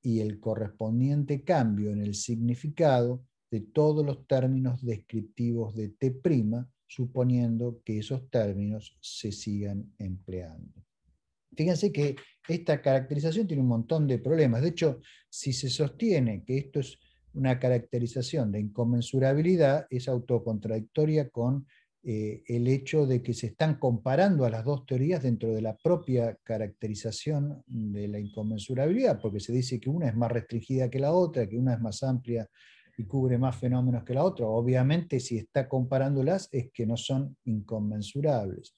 y el correspondiente cambio en el significado de todos los términos descriptivos de T', suponiendo que esos términos se sigan empleando. Fíjense que esta caracterización tiene un montón de problemas. De hecho, si se sostiene que esto es una caracterización de inconmensurabilidad es autocontradictoria con eh, el hecho de que se están comparando a las dos teorías dentro de la propia caracterización de la inconmensurabilidad, porque se dice que una es más restringida que la otra, que una es más amplia y cubre más fenómenos que la otra. Obviamente, si está comparándolas es que no son inconmensurables.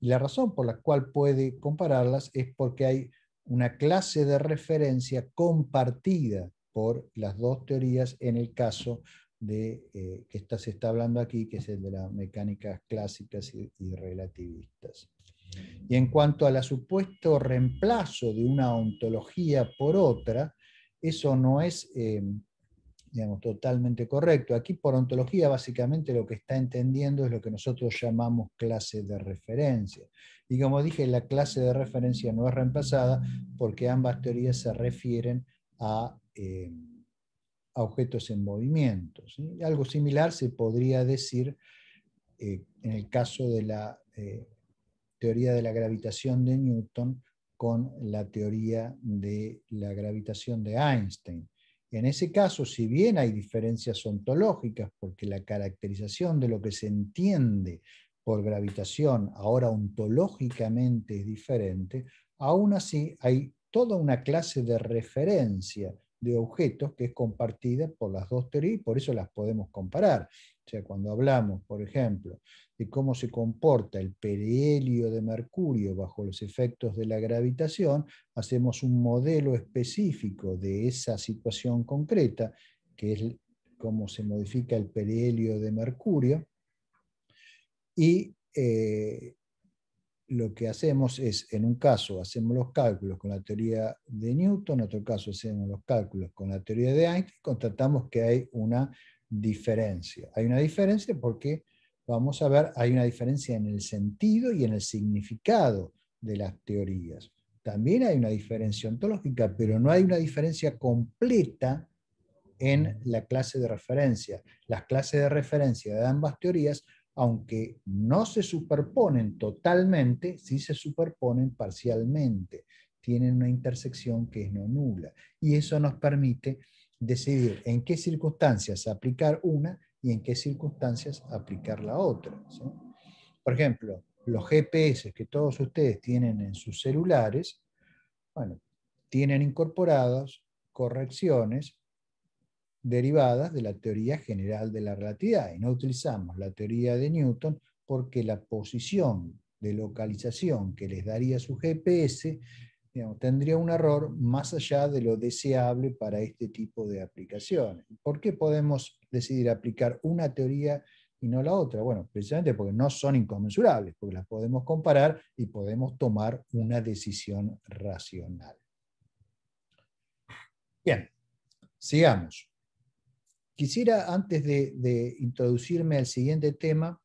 Y la razón por la cual puede compararlas es porque hay una clase de referencia compartida por las dos teorías en el caso de eh, que se está hablando aquí, que es el de las mecánicas clásicas y, relativistas. Y en cuanto al supuesto reemplazo de una ontología por otra, eso no es eh, digamos, totalmente correcto. Aquí por ontología básicamente lo que está entendiendo es lo que nosotros llamamos clase de referencia. Y como dije, la clase de referencia no es reemplazada porque ambas teorías se refieren a eh, objetos en movimiento. Algo similar se podría decir eh, en el caso de la eh, teoría de la gravitación de Newton con la teoría de la gravitación de Einstein. En ese caso, si bien hay diferencias ontológicas, porque la caracterización de lo que se entiende por gravitación ahora ontológicamente es diferente, aún así hay toda una clase de referencia de objetos que es compartida por las dos teorías y por eso las podemos comparar. O sea, cuando hablamos, por ejemplo, de cómo se comporta el perihelio de Mercurio bajo los efectos de la gravitación, hacemos un modelo específico de esa situación concreta, que es cómo se modifica el perihelio de Mercurio, y eh, lo que hacemos es, en un caso, hacemos los cálculos con la teoría de Newton, en otro caso hacemos los cálculos con la teoría de Einstein, y constatamos que hay una diferencia. Hay una diferencia porque, vamos a ver, hay una diferencia en el sentido y en el significado de las teorías. También hay una diferencia ontológica, pero no hay una diferencia completa en la clase de referencia. Las clases de referencia de ambas teorías aunque no se superponen totalmente, sí se superponen parcialmente, tienen una intersección que es no nula. Y eso nos permite decidir en qué circunstancias aplicar una y en qué circunstancias aplicar la otra. Por ejemplo, los GPS que todos ustedes tienen en sus celulares, bueno, tienen incorporadas correcciones derivadas de la teoría general de la relatividad. Y no utilizamos la teoría de Newton porque la posición de localización que les daría su GPS tendría un error más allá de lo deseable para este tipo de aplicaciones. ¿Por qué podemos decidir aplicar una teoría y no la otra? Bueno, precisamente porque no son inconmensurables, porque las podemos comparar y podemos tomar una decisión racional. Bien, sigamos. Quisiera, antes de, introducirme al siguiente tema,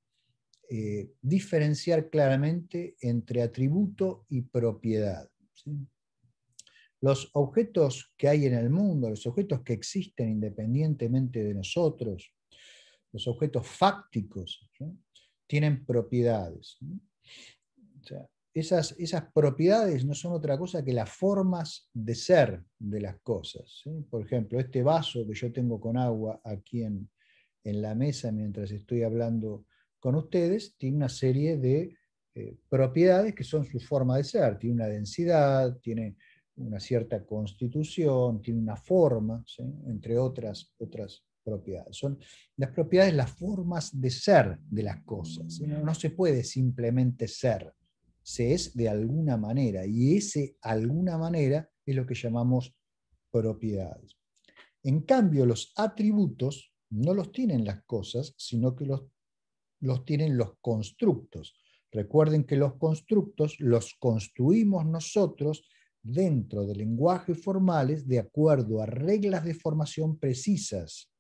eh, diferenciar claramente entre atributo y propiedad. Los objetos que hay en el mundo, los objetos que existen independientemente de nosotros, los objetos fácticos, tienen propiedades esas, propiedades no son otra cosa que las formas de ser de las cosas. Por ejemplo, este vaso que yo tengo con agua aquí en, en la mesa mientras estoy hablando con ustedes, tiene una serie de eh, propiedades que son su forma de ser. Tiene una densidad, tiene una cierta constitución, tiene una forma, entre otras, otras propiedades. Son las propiedades, las formas de ser de las cosas. no se puede simplemente ser se es de alguna manera y ese alguna manera es lo que llamamos propiedades. En cambio, los atributos no los tienen las cosas, sino que los, los tienen los constructos. Recuerden que los constructos los construimos nosotros dentro de lenguajes formales de acuerdo a reglas de formación precisas.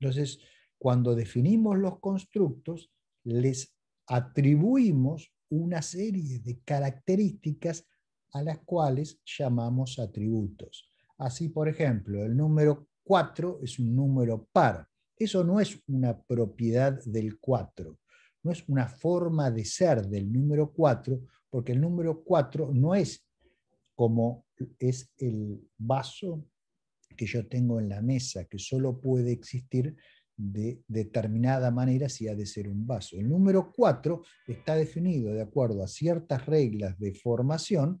Entonces, cuando definimos los constructos, les atribuimos una serie de características a las cuales llamamos atributos. Así, por ejemplo, el número 4 es un número par. Eso no es una propiedad del 4, no es una forma de ser del número 4, porque el número 4 no es como es el vaso que yo tengo en la mesa, que solo puede existir de determinada manera si ha de ser un vaso. El número 4 está definido de acuerdo a ciertas reglas de formación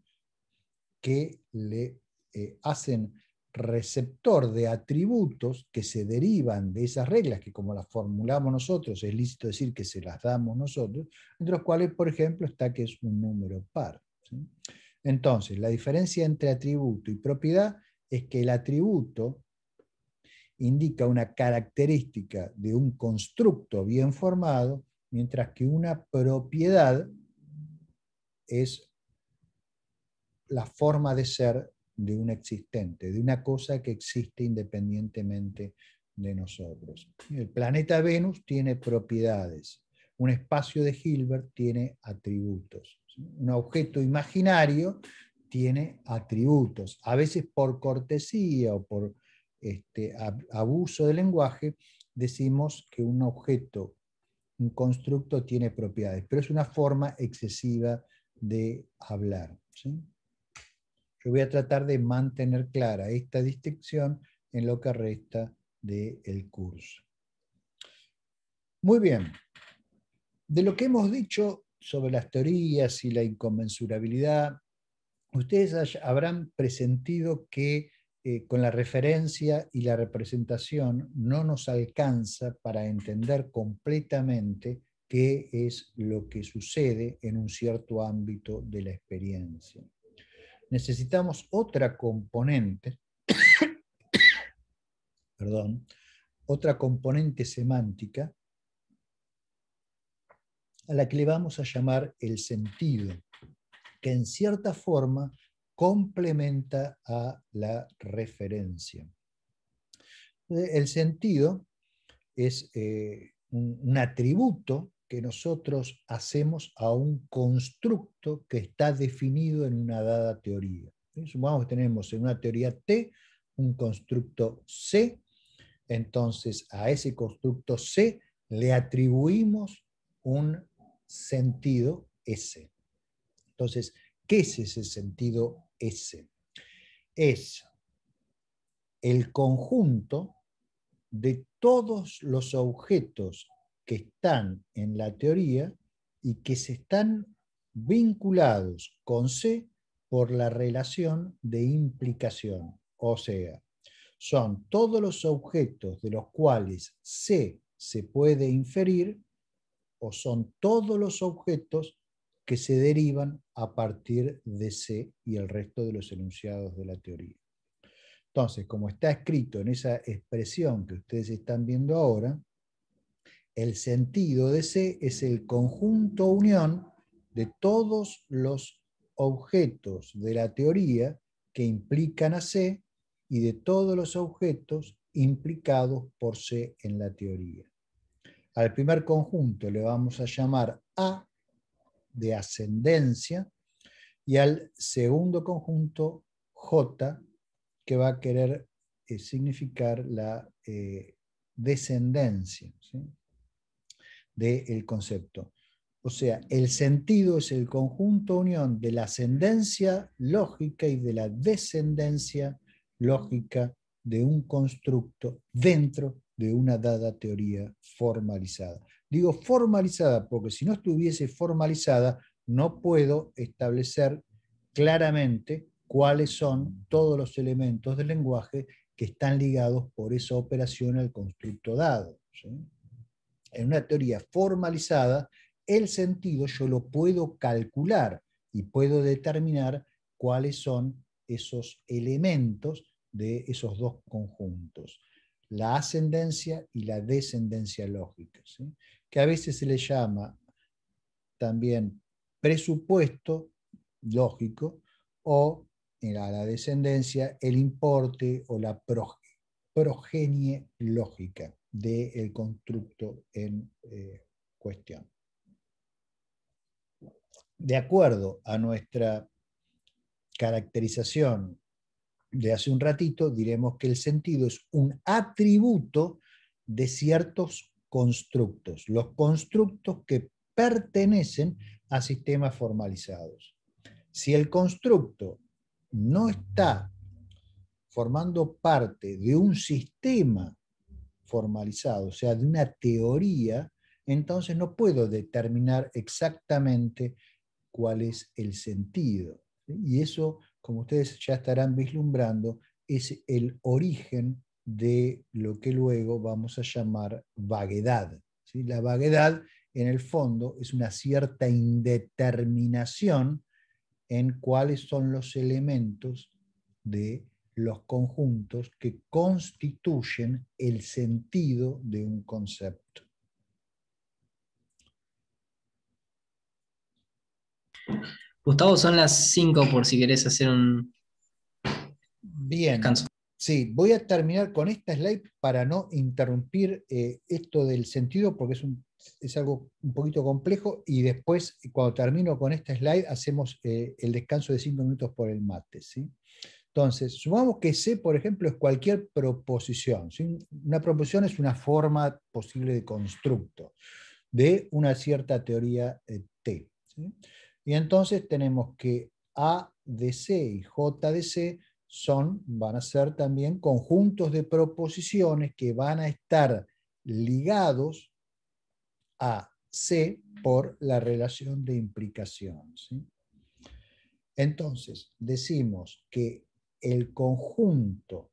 que le eh, hacen receptor de atributos que se derivan de esas reglas, que como las formulamos nosotros, es lícito decir que se las damos nosotros, entre los cuales, por ejemplo, está que es un número par. Entonces, la diferencia entre atributo y propiedad es que el atributo indica una característica de un constructo bien formado, mientras que una propiedad es la forma de ser de un existente, de una cosa que existe independientemente de nosotros. El planeta Venus tiene propiedades, un espacio de Hilbert tiene atributos, un objeto imaginario tiene atributos, a veces por cortesía o por este, abuso del lenguaje, decimos que un objeto, un constructo tiene propiedades, pero es una forma excesiva de hablar. Yo voy a tratar de mantener clara esta distinción en lo que resta del curso. Muy bien, de lo que hemos dicho sobre las teorías y la inconmensurabilidad, ustedes habrán presentido que eh, con la referencia y la representación no nos alcanza para entender completamente qué es lo que sucede en un cierto ámbito de la experiencia. Necesitamos otra componente, perdón, otra componente semántica a la que le vamos a llamar el sentido, que en cierta forma complementa a la referencia. Eh, el sentido es eh, un, atributo que nosotros hacemos a un constructo que está definido en una dada teoría. Supongamos que tenemos en una teoría T un constructo C, entonces a ese constructo C le atribuimos un sentido S. Entonces, ¿qué es ese sentido es el conjunto de todos los objetos que están en la teoría y que se están vinculados con C por la relación de implicación. O sea, son todos los objetos de los cuales C se puede inferir o son todos los objetos que se derivan a partir de C y el resto de los enunciados de la teoría. Entonces, como está escrito en esa expresión que ustedes están viendo ahora, el sentido de C es el conjunto unión de todos los objetos de la teoría que implican a C y de todos los objetos implicados por C en la teoría. Al primer conjunto le vamos a llamar A de ascendencia y al segundo conjunto J, que va a querer eh, significar la eh, descendencia del concepto. O sea, el sentido es el conjunto unión de la ascendencia lógica y de la descendencia lógica de un constructo dentro de una dada teoría formalizada. Digo formalizada porque si no estuviese formalizada, no puedo establecer claramente cuáles son todos los elementos del lenguaje que están ligados por esa operación al constructo dado. En una teoría formalizada, el sentido yo lo puedo calcular y puedo determinar cuáles son esos elementos de esos dos conjuntos, la ascendencia y la descendencia lógica que a veces se le llama también presupuesto lógico o en la, descendencia el importe o la progenie lógica del constructo en eh, cuestión. De acuerdo a nuestra caracterización de hace un ratito, diremos que el sentido es un atributo de ciertos constructos, los constructos que pertenecen a sistemas formalizados. Si el constructo no está formando parte de un sistema formalizado, o sea, de una teoría, entonces no puedo determinar exactamente cuál es el sentido. Y eso, como ustedes ya estarán vislumbrando, es el origen de lo que luego vamos a llamar vaguedad. La vaguedad, en el fondo, es una cierta indeterminación en cuáles son los elementos de los conjuntos que constituyen el sentido de un concepto. Gustavo, son las cinco por si querés hacer un Bien, Sí, voy a terminar con esta slide para no interrumpir eh, esto del sentido porque es, algo un poquito complejo y después cuando termino con esta slide hacemos eh, el descanso de cinco minutos por el mate. ¿sí? Entonces, supongamos que C, por ejemplo, es cualquier proposición. Una proposición es una forma posible de constructo de una cierta teoría eh, T. Y entonces tenemos que A de C y J de C son, van a ser también conjuntos de proposiciones que van a estar ligados a C por la relación de implicación. Entonces, decimos que el conjunto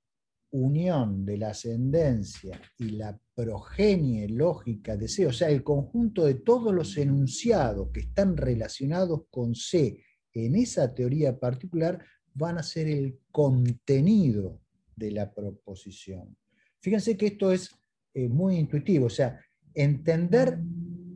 unión de la ascendencia y la progenie lógica de C, o sea, el conjunto de todos los enunciados que están relacionados con C en esa teoría particular, van a ser el contenido de la proposición. Fíjense que esto es eh, muy intuitivo, o sea, entender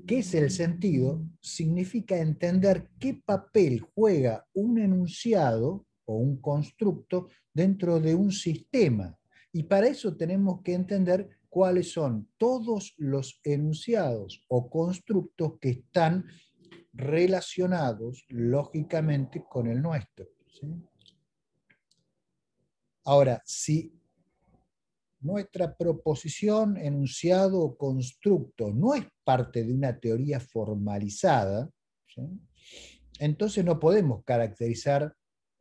qué es el sentido significa entender qué papel juega un enunciado o un constructo dentro de un sistema. Y para eso tenemos que entender cuáles son todos los enunciados o constructos que están relacionados lógicamente con el nuestro. Ahora, si nuestra proposición, enunciado o constructo no es parte de una teoría formalizada, entonces no podemos caracterizar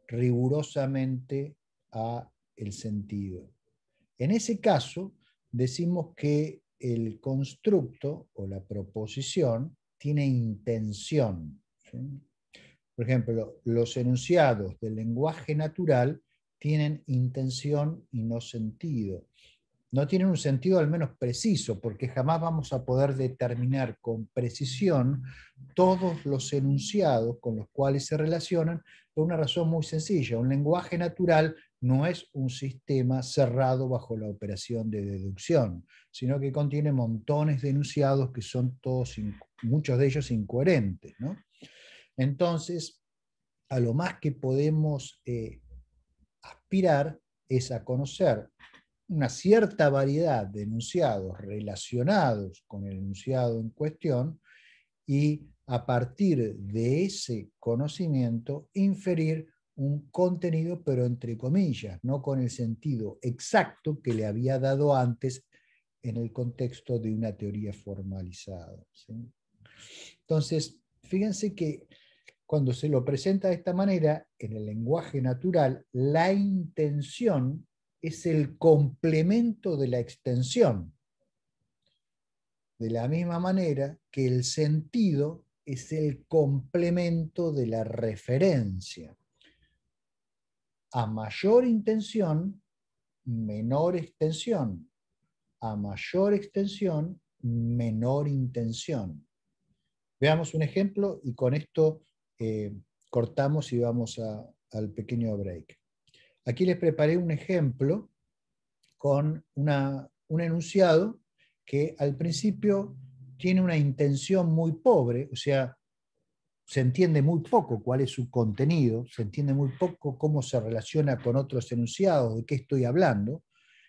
rigurosamente a el sentido. En ese caso, decimos que el constructo o la proposición tiene intención. Por ejemplo, los enunciados del lenguaje natural tienen intención y no sentido. No tienen un sentido al menos preciso, porque jamás vamos a poder determinar con precisión todos los enunciados con los cuales se relacionan por una razón muy sencilla. Un lenguaje natural no es un sistema cerrado bajo la operación de deducción, sino que contiene montones de enunciados que son todos, muchos de ellos incoherentes. Entonces, a lo más que podemos eh, aspirar es a conocer una cierta variedad de enunciados relacionados con el enunciado en cuestión y a partir de ese conocimiento inferir un contenido, pero entre comillas, no con el sentido exacto que le había dado antes en el contexto de una teoría formalizada. Entonces, fíjense que cuando se lo presenta de esta manera, en el lenguaje natural, la intención es el complemento de la extensión. De la misma manera que el sentido es el complemento de la referencia. A mayor intención, menor extensión. A mayor extensión, menor intención. Veamos un ejemplo y con esto eh, cortamos y vamos al pequeño break. Aquí les preparé un ejemplo con un enunciado que al principio tiene una intención muy pobre, o sea, se entiende muy poco cuál es su contenido, se entiende muy poco cómo se relaciona con otros enunciados, de qué estoy hablando,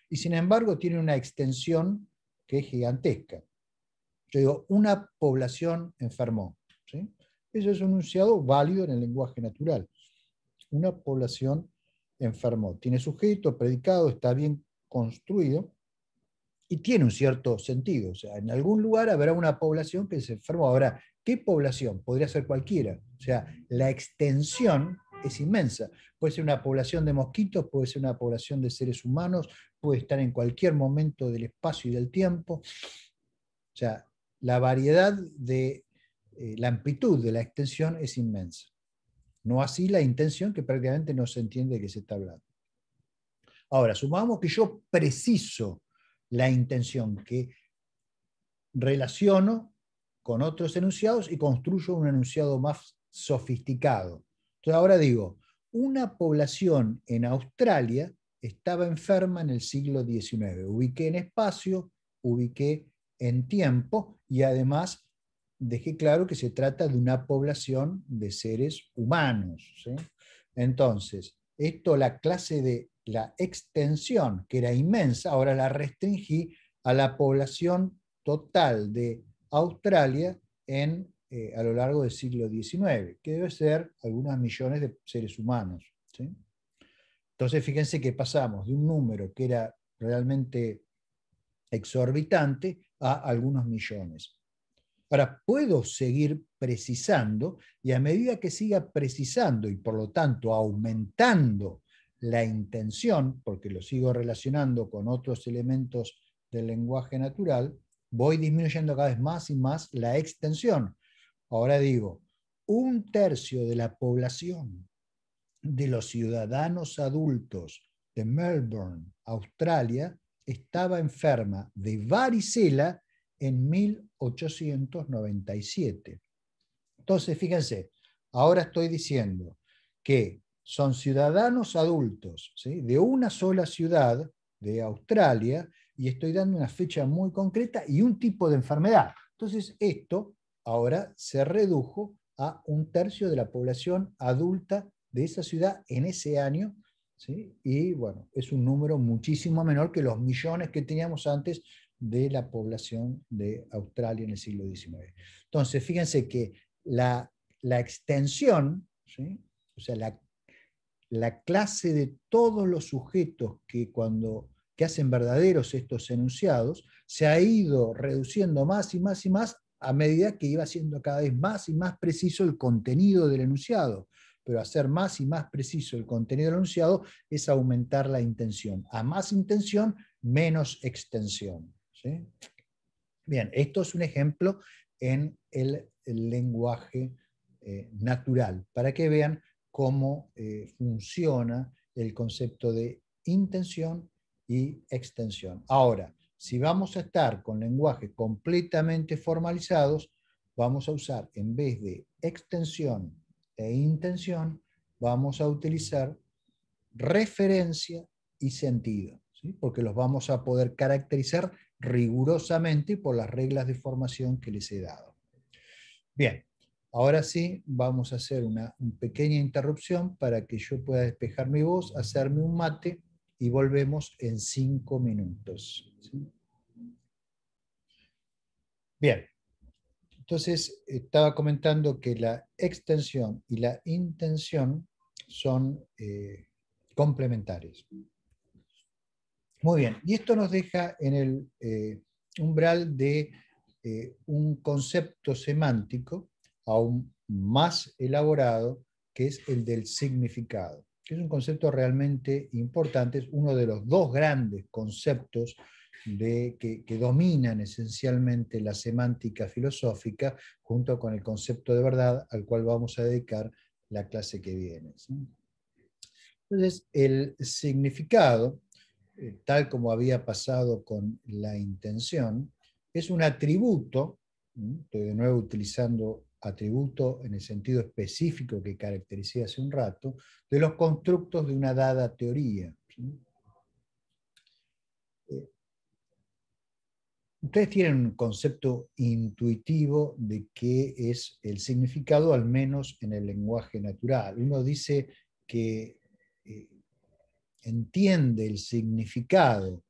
y sin embargo tiene una extensión que es gigantesca. Yo digo, una población enfermó. ¿sí? Eso es un enunciado válido en el lenguaje natural. Una población enfermó. Tiene sujeto, predicado, está bien construido y tiene un cierto sentido. O sea, en algún lugar habrá una población que se enfermó. Ahora, ¿qué población? Podría ser cualquiera. O sea, la extensión es inmensa. Puede ser una población de mosquitos, puede ser una población de seres humanos, puede estar en cualquier momento del espacio y del tiempo. O sea, la variedad de eh, la amplitud de la extensión es inmensa. No así la intención que prácticamente no se entiende de qué se está hablando. Ahora, sumamos que yo preciso la intención que relaciono con otros enunciados y construyo un enunciado más sofisticado. Entonces ahora digo, una población en Australia estaba enferma en el siglo XIX. Ubiqué en espacio, ubiqué en tiempo y además dejé claro que se trata de una población de seres humanos. Entonces, esto, la clase de la extensión, que era inmensa, ahora la restringí a la población total de Australia en, eh, a lo largo del siglo XIX, que debe ser algunos millones de seres humanos. Entonces, fíjense que pasamos de un número que era realmente exorbitante a algunos millones. Ahora, puedo seguir precisando y a medida que siga precisando y por lo tanto aumentando la intención, porque lo sigo relacionando con otros elementos del lenguaje natural, voy disminuyendo cada vez más y más la extensión. Ahora digo, un tercio de la población de los ciudadanos adultos de Melbourne, Australia, estaba enferma de varicela en 1897. Entonces, fíjense, ahora estoy diciendo que son ciudadanos adultos de una sola ciudad de Australia y estoy dando una fecha muy concreta y un tipo de enfermedad. Entonces, esto ahora se redujo a un tercio de la población adulta de esa ciudad en ese año. Y bueno, es un número muchísimo menor que los millones que teníamos antes de la población de Australia en el siglo XIX. Entonces, fíjense que la, extensión, o sea, la, clase de todos los sujetos que, cuando, que hacen verdaderos estos enunciados, se ha ido reduciendo más y más y más a medida que iba siendo cada vez más y más preciso el contenido del enunciado. Pero hacer más y más preciso el contenido del enunciado es aumentar la intención. A más intención, menos extensión. Bien, esto es un ejemplo en el, lenguaje eh, natural, para que vean cómo eh, funciona el concepto de intención y extensión. Ahora, si vamos a estar con lenguajes completamente formalizados, vamos a usar, en vez de extensión e intención, vamos a utilizar referencia y sentido, porque los vamos a poder caracterizar rigurosamente por las reglas de formación que les he dado. Bien, ahora sí vamos a hacer una, pequeña interrupción para que yo pueda despejar mi voz, hacerme un mate y volvemos en cinco minutos. Bien, entonces estaba comentando que la extensión y la intención son eh, muy bien, y esto nos deja en el eh, umbral de eh, un concepto semántico aún más elaborado, que es el del significado, que es un concepto realmente importante, es uno de los dos grandes conceptos de, que, dominan esencialmente la semántica filosófica, junto con el concepto de verdad, al cual vamos a dedicar la clase que viene. Entonces, el significado eh, tal como había pasado con la intención, es un atributo, estoy de nuevo utilizando atributo en el sentido específico que caractericé hace un rato, de los constructos de una dada teoría. Eh, ustedes tienen un concepto intuitivo de qué es el significado, al menos en el lenguaje natural. Uno dice que entiende el significado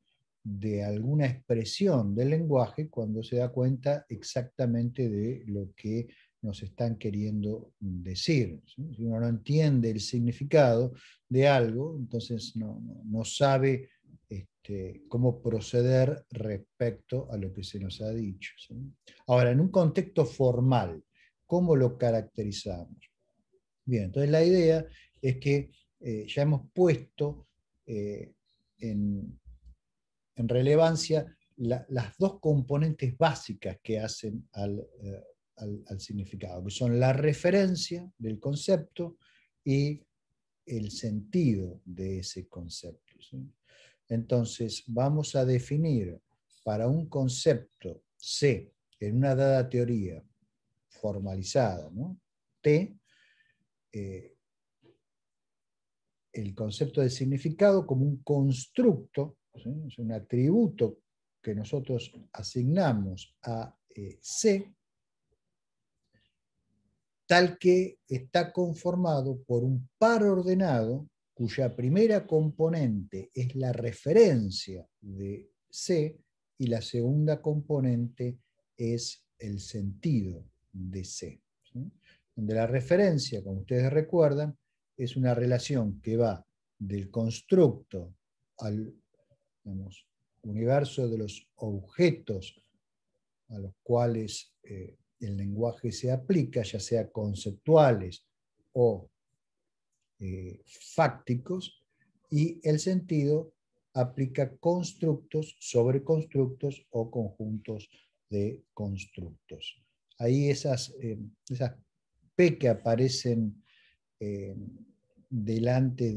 de alguna expresión del lenguaje cuando se da cuenta exactamente de lo que nos están queriendo decir. Si uno no entiende el significado de algo, entonces no, sabe este, cómo proceder respecto a lo que se nos ha dicho. Ahora, en un contexto formal, ¿cómo lo caracterizamos? Bien, entonces la idea es que eh, ya hemos puesto eh, en, relevancia las dos componentes básicas que hacen eh, al, significado, que son la referencia del concepto y el sentido de ese concepto. Entonces, vamos a definir para un concepto C en una dada teoría formalizada, T, eh, el concepto de significado como un constructo, es un atributo que nosotros asignamos a eh, C, tal que está conformado por un par ordenado cuya primera componente es la referencia de C y la segunda componente es el sentido de C. Donde la referencia, como ustedes recuerdan, es una relación que va del constructo al universo de los objetos a los cuales eh, el lenguaje se aplica, ya sea conceptuales o eh, fácticos, y el sentido aplica constructos sobre constructos o conjuntos de constructos. Ahí esas, eh, esas P que aparecen eh, delante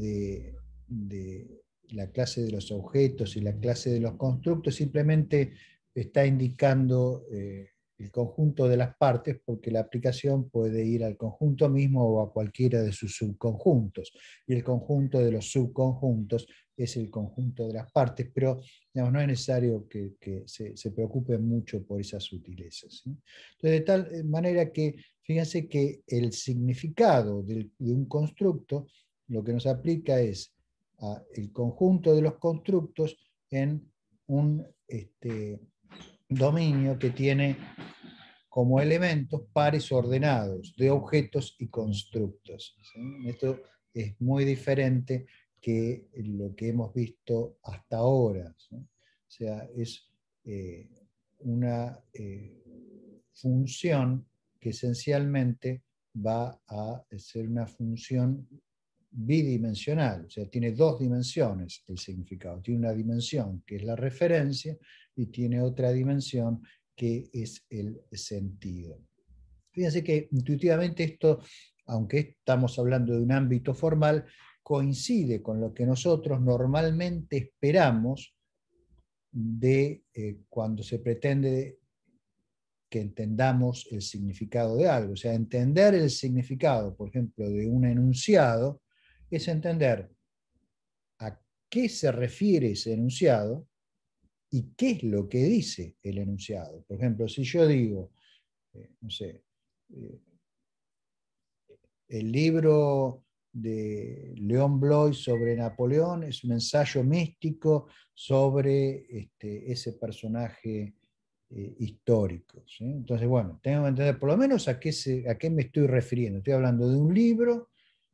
de, la clase de los objetos y la clase de los constructos, simplemente está indicando eh, el conjunto de las partes porque la aplicación puede ir al conjunto mismo o a cualquiera de sus subconjuntos. Y el conjunto de los subconjuntos es el conjunto de las partes, pero no es necesario que, se, preocupe mucho por esas sutilezas. Entonces, de tal eh, manera que, fíjense que el significado de, un constructo lo que nos aplica es ah, el conjunto de los constructos en un... Este, dominio que tiene como elementos pares ordenados de objetos y constructos. Esto es muy diferente que lo que hemos visto hasta ahora. O sea, es eh, una eh, función que esencialmente va a ser una función bidimensional, o sea, tiene dos dimensiones el significado. Tiene una dimensión que es la referencia y tiene otra dimensión que es el sentido. Fíjense que intuitivamente esto, aunque estamos hablando de un ámbito formal, coincide con lo que nosotros normalmente esperamos de eh, cuando se pretende que entendamos el significado de algo. O sea, entender el significado, por ejemplo, de un enunciado, es entender a qué se refiere ese enunciado y qué es lo que dice el enunciado. Por ejemplo, si yo digo, eh, no sé, eh, el libro de León Bloy sobre Napoleón es un ensayo místico sobre este, ese personaje eh, histórico. Entonces, bueno, tengo que entender por lo menos a qué, a qué me estoy refiriendo. Estoy hablando de un libro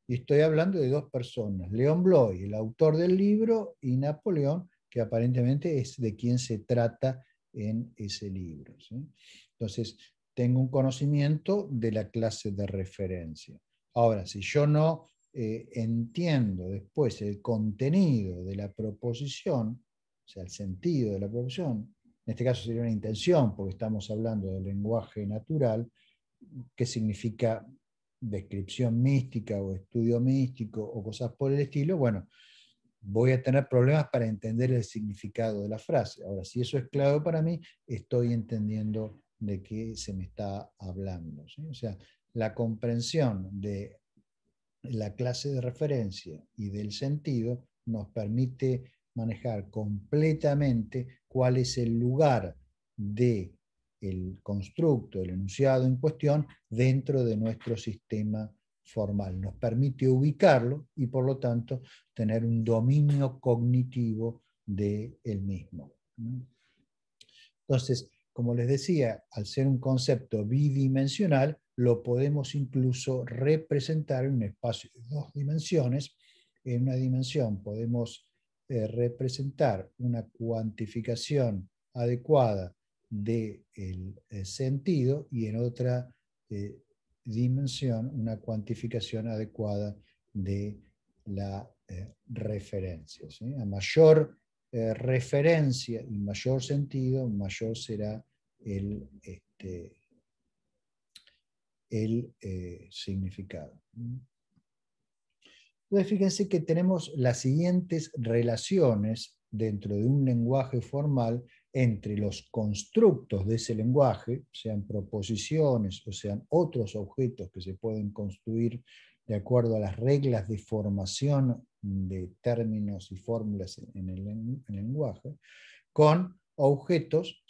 y estoy hablando de dos personas, León Blois, el autor del libro, y Napoleón, que aparentemente es de quien se trata en ese libro. Entonces, tengo un conocimiento de la clase de referencia. Ahora, si yo no eh, entiendo después el contenido de la proposición, o sea, el sentido de la proposición, en este caso sería una intención, porque estamos hablando del lenguaje natural, qué significa descripción mística o estudio místico o cosas por el estilo, bueno, voy a tener problemas para entender el significado de la frase. Ahora, si eso es claro para mí, estoy entendiendo de qué se me está hablando. O sea, la comprensión de la clase de referencia y del sentido nos permite manejar completamente cuál es el lugar de el constructo, el enunciado en cuestión dentro de nuestro sistema formal, nos permite ubicarlo y por lo tanto tener un dominio cognitivo de el mismo. Entonces, como les decía, al ser un concepto bidimensional, lo podemos incluso representar en un espacio de dos dimensiones. En una dimensión podemos eh, representar una cuantificación adecuada del de el eh, sentido y en otra eh, dimensión una cuantificación adecuada de la eh, referencia. A mayor eh, referencia y mayor sentido, mayor será el, este, eh, significado. Entonces, fíjense que tenemos las siguientes relaciones dentro de un lenguaje formal entre los constructos de ese lenguaje, sean proposiciones o sean otros objetos que se pueden construir de acuerdo a las reglas de formación de términos y fórmulas en el, lenguaje, con objetos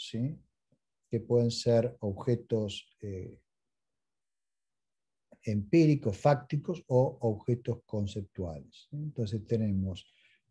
que pueden ser objetos eh, empíricos, fácticos o objetos conceptuales. Entonces tenemos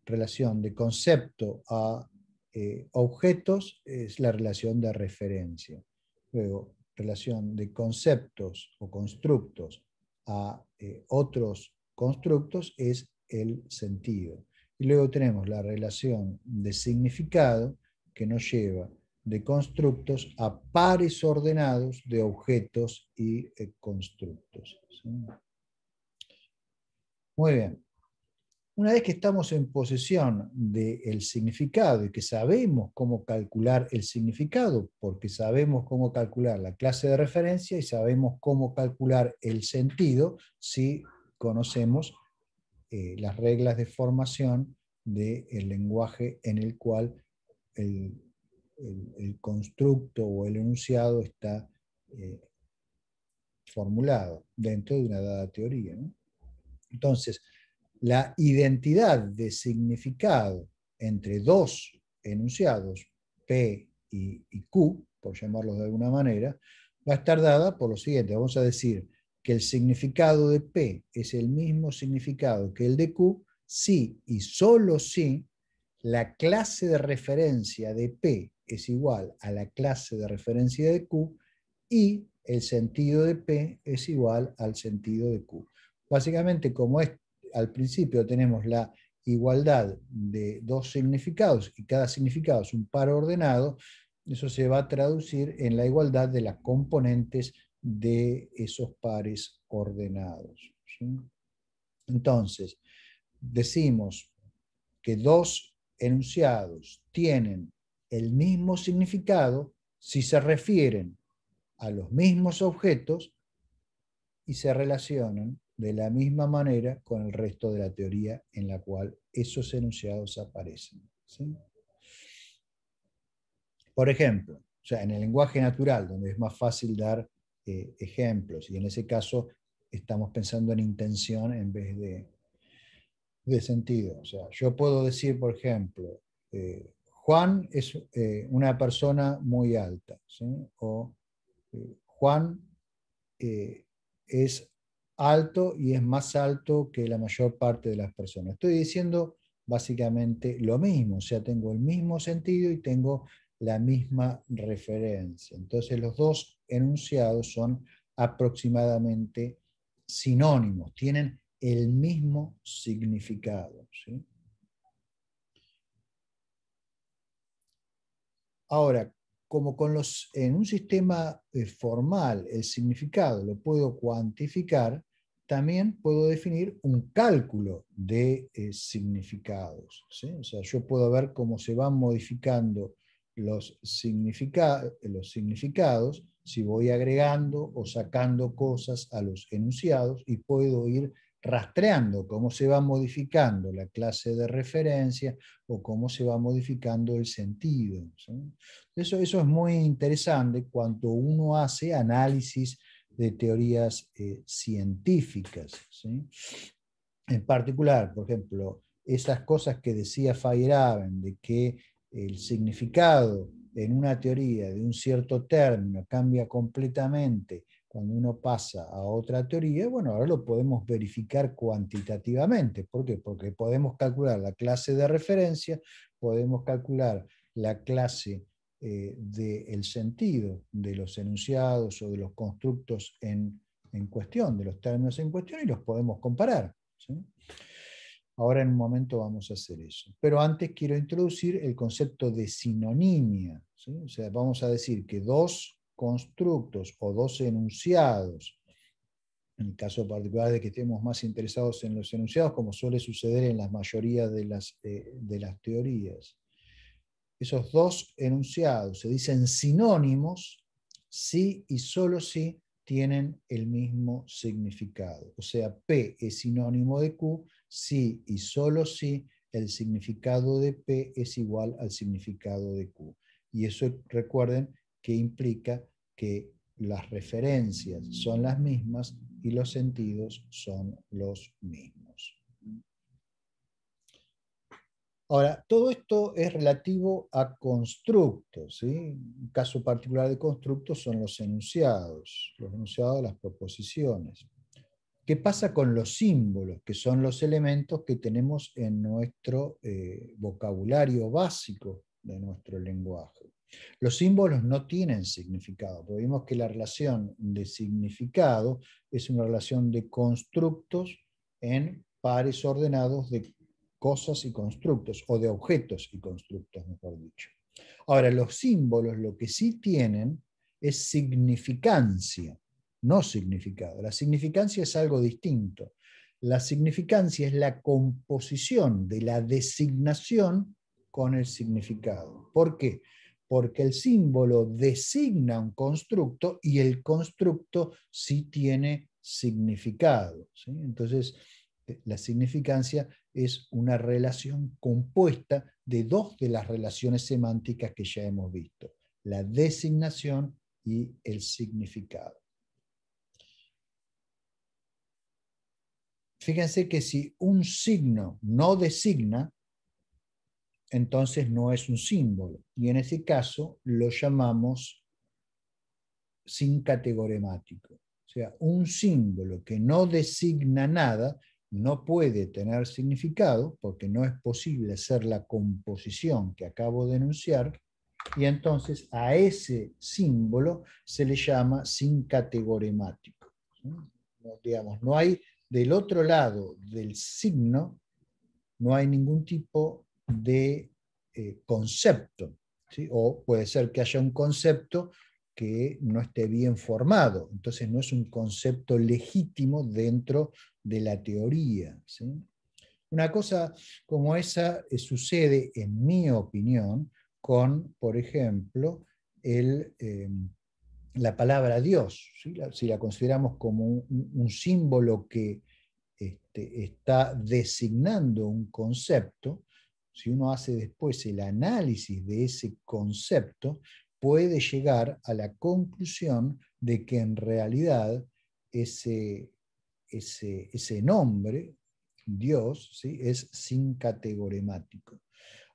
relación de concepto a eh, objetos es la relación de referencia. Luego, relación de conceptos o constructos a eh, otros constructos es el sentido. Y luego tenemos la relación de significado que nos lleva de constructos a pares ordenados de objetos y eh, constructos. Muy bien. Una vez que estamos en posesión del significado y que sabemos cómo calcular el significado, porque sabemos cómo calcular la clase de referencia y sabemos cómo calcular el sentido, si conocemos eh, las reglas de formación del lenguaje en el cual el, constructo o el enunciado está eh, formulado dentro de una dada teoría. Entonces, la identidad de significado entre dos enunciados, P y, Q, por llamarlos de alguna manera, va a estar dada por lo siguiente. Vamos a decir que el significado de P es el mismo significado que el de Q si y solo si la clase de referencia de P es igual a la clase de referencia de Q y el sentido de P es igual al sentido de Q. Básicamente, como es al principio tenemos la igualdad de dos significados y cada significado es un par ordenado, eso se va a traducir en la igualdad de las componentes de esos pares ordenados. Entonces, decimos que dos enunciados tienen el mismo significado si se refieren a los mismos objetos y se relacionan de la misma manera con el resto de la teoría en la cual esos enunciados aparecen. Por ejemplo, o sea, en el lenguaje natural, donde es más fácil dar eh, ejemplos, y en ese caso estamos pensando en intención en vez de, de sentido. O sea, yo puedo decir, por ejemplo, eh, Juan es eh, una persona muy alta, o Juan es alto y es más alto que la mayor parte de las personas. Estoy diciendo básicamente lo mismo, o sea, tengo el mismo sentido y tengo la misma referencia. Entonces los dos enunciados son aproximadamente sinónimos, tienen el mismo significado. Ahora, como con los, en un sistema eh, formal el significado lo puedo cuantificar, también puedo definir un cálculo de eh, significados. O sea, yo puedo ver cómo se van modificando los, los significados, si voy agregando o sacando cosas a los enunciados y puedo ir rastreando cómo se va modificando la clase de referencia o cómo se va modificando el sentido. Eso, eso es muy interesante cuando uno hace análisis de teorías eh, científicas. En particular, por ejemplo, esas cosas que decía Feyerabend, de que el significado en una teoría de un cierto término cambia completamente cuando uno pasa a otra teoría, bueno, ahora lo podemos verificar cuantitativamente. ¿Por qué? Porque podemos calcular la clase de referencia, podemos calcular la clase eh, del sentido de los enunciados o de los constructos en, cuestión, de los términos en cuestión, y los podemos comparar. Ahora en un momento vamos a hacer eso. Pero antes quiero introducir el concepto de sinonimia. O sea, vamos a decir que dos constructos o dos enunciados, en el caso particular de que estemos más interesados en los enunciados, como suele suceder en la mayoría de las eh, teorías, esos dos enunciados se dicen sinónimos si y solo si tienen el mismo significado. O sea, P es sinónimo de Q si y solo si el significado de P es igual al significado de Q. Y eso recuerden que implica que las referencias son las mismas y los sentidos son los mismos. Ahora, todo esto es relativo a constructos. ¿sí? Un caso particular de constructos son los enunciados, los enunciados de las proposiciones. ¿Qué pasa con los símbolos, que son los elementos que tenemos en nuestro eh, vocabulario básico de nuestro lenguaje? Los símbolos no tienen significado, pero que la relación de significado es una relación de constructos en pares ordenados de cosas y constructos, o de objetos y constructos, mejor dicho. Ahora, los símbolos lo que sí tienen es significancia, no significado. La significancia es algo distinto. La significancia es la composición de la designación con el significado. ¿Por qué? Porque el símbolo designa un constructo y el constructo sí tiene significado. Entonces, eh, la significancia es una relación compuesta de dos de las relaciones semánticas que ya hemos visto, la designación y el significado. Fíjense que si un signo no designa, entonces no es un símbolo. Y en ese caso lo llamamos sin categoremático. O sea, un símbolo que no designa nada no puede tener significado porque no es posible ser la composición que acabo de enunciar y entonces a ese símbolo se le llama sincategoremático. ¿no? Digamos, no hay del otro lado del signo, no hay ningún tipo de eh, concepto. O puede ser que haya un concepto, que no esté bien formado. Entonces no es un concepto legítimo dentro de la teoría. Una cosa como esa eh, sucede, en mi opinión, con, por ejemplo, em, la palabra Dios. si la consideramos como un, símbolo que este, está designando un concepto, si uno hace después el análisis de ese concepto, puede llegar a la conclusión de que en realidad ese, ese, ese nombre, Dios, ¿sí? es sincategoremático.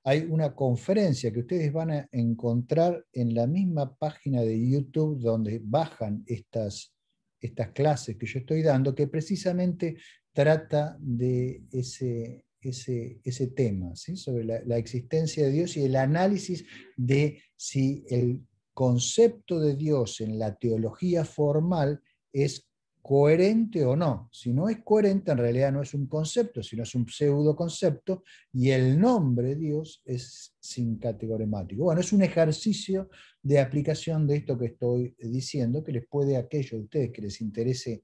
Hay una conferencia que ustedes van a encontrar en la misma página de YouTube donde bajan estas, estas clases que yo estoy dando, que precisamente trata de ese, ese, ese tema, ¿sí? sobre la, existencia de Dios y el análisis de si el concepto de Dios en la teología formal es coherente o no. Si no es coherente, en realidad no es un concepto, sino es un pseudo concepto y el nombre Dios es sin categoremático Bueno, es un ejercicio de aplicación de esto que estoy diciendo, que les puede a aquellos ustedes que les interese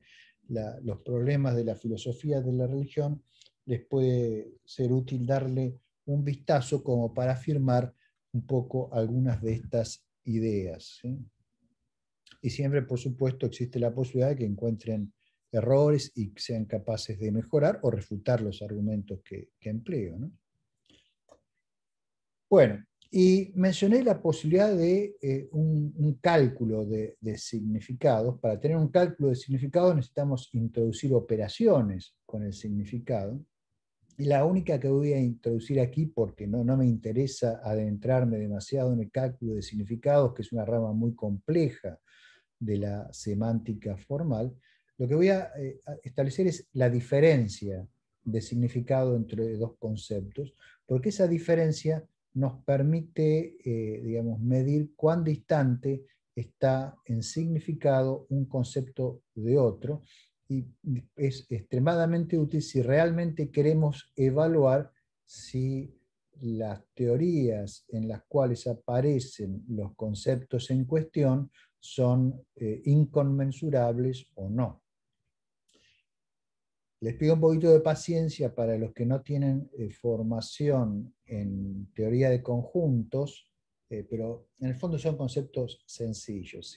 los problemas de la filosofía de la religión, les puede ser útil darle un vistazo como para afirmar un poco algunas de estas ideas. Y siempre, por supuesto, existe la posibilidad de que encuentren errores y sean capaces de mejorar o refutar los argumentos que, empleo. Bueno, y mencioné la posibilidad de eh, un, cálculo de, de, significados. Para tener un cálculo de significados necesitamos introducir operaciones con el significado. Y la única que voy a introducir aquí, porque no, me interesa adentrarme demasiado en el cálculo de significados, que es una rama muy compleja de la semántica formal, lo que voy a eh, establecer es la diferencia de significado entre dos conceptos, porque esa diferencia nos permite, eh, digamos, medir cuán distante está en significado un concepto de otro y es extremadamente útil si realmente queremos evaluar si las teorías en las cuales aparecen los conceptos en cuestión son eh, inconmensurables o no. Les pido un poquito de paciencia para los que no tienen eh, formación en teoría de conjuntos, eh, pero en el fondo son conceptos sencillos.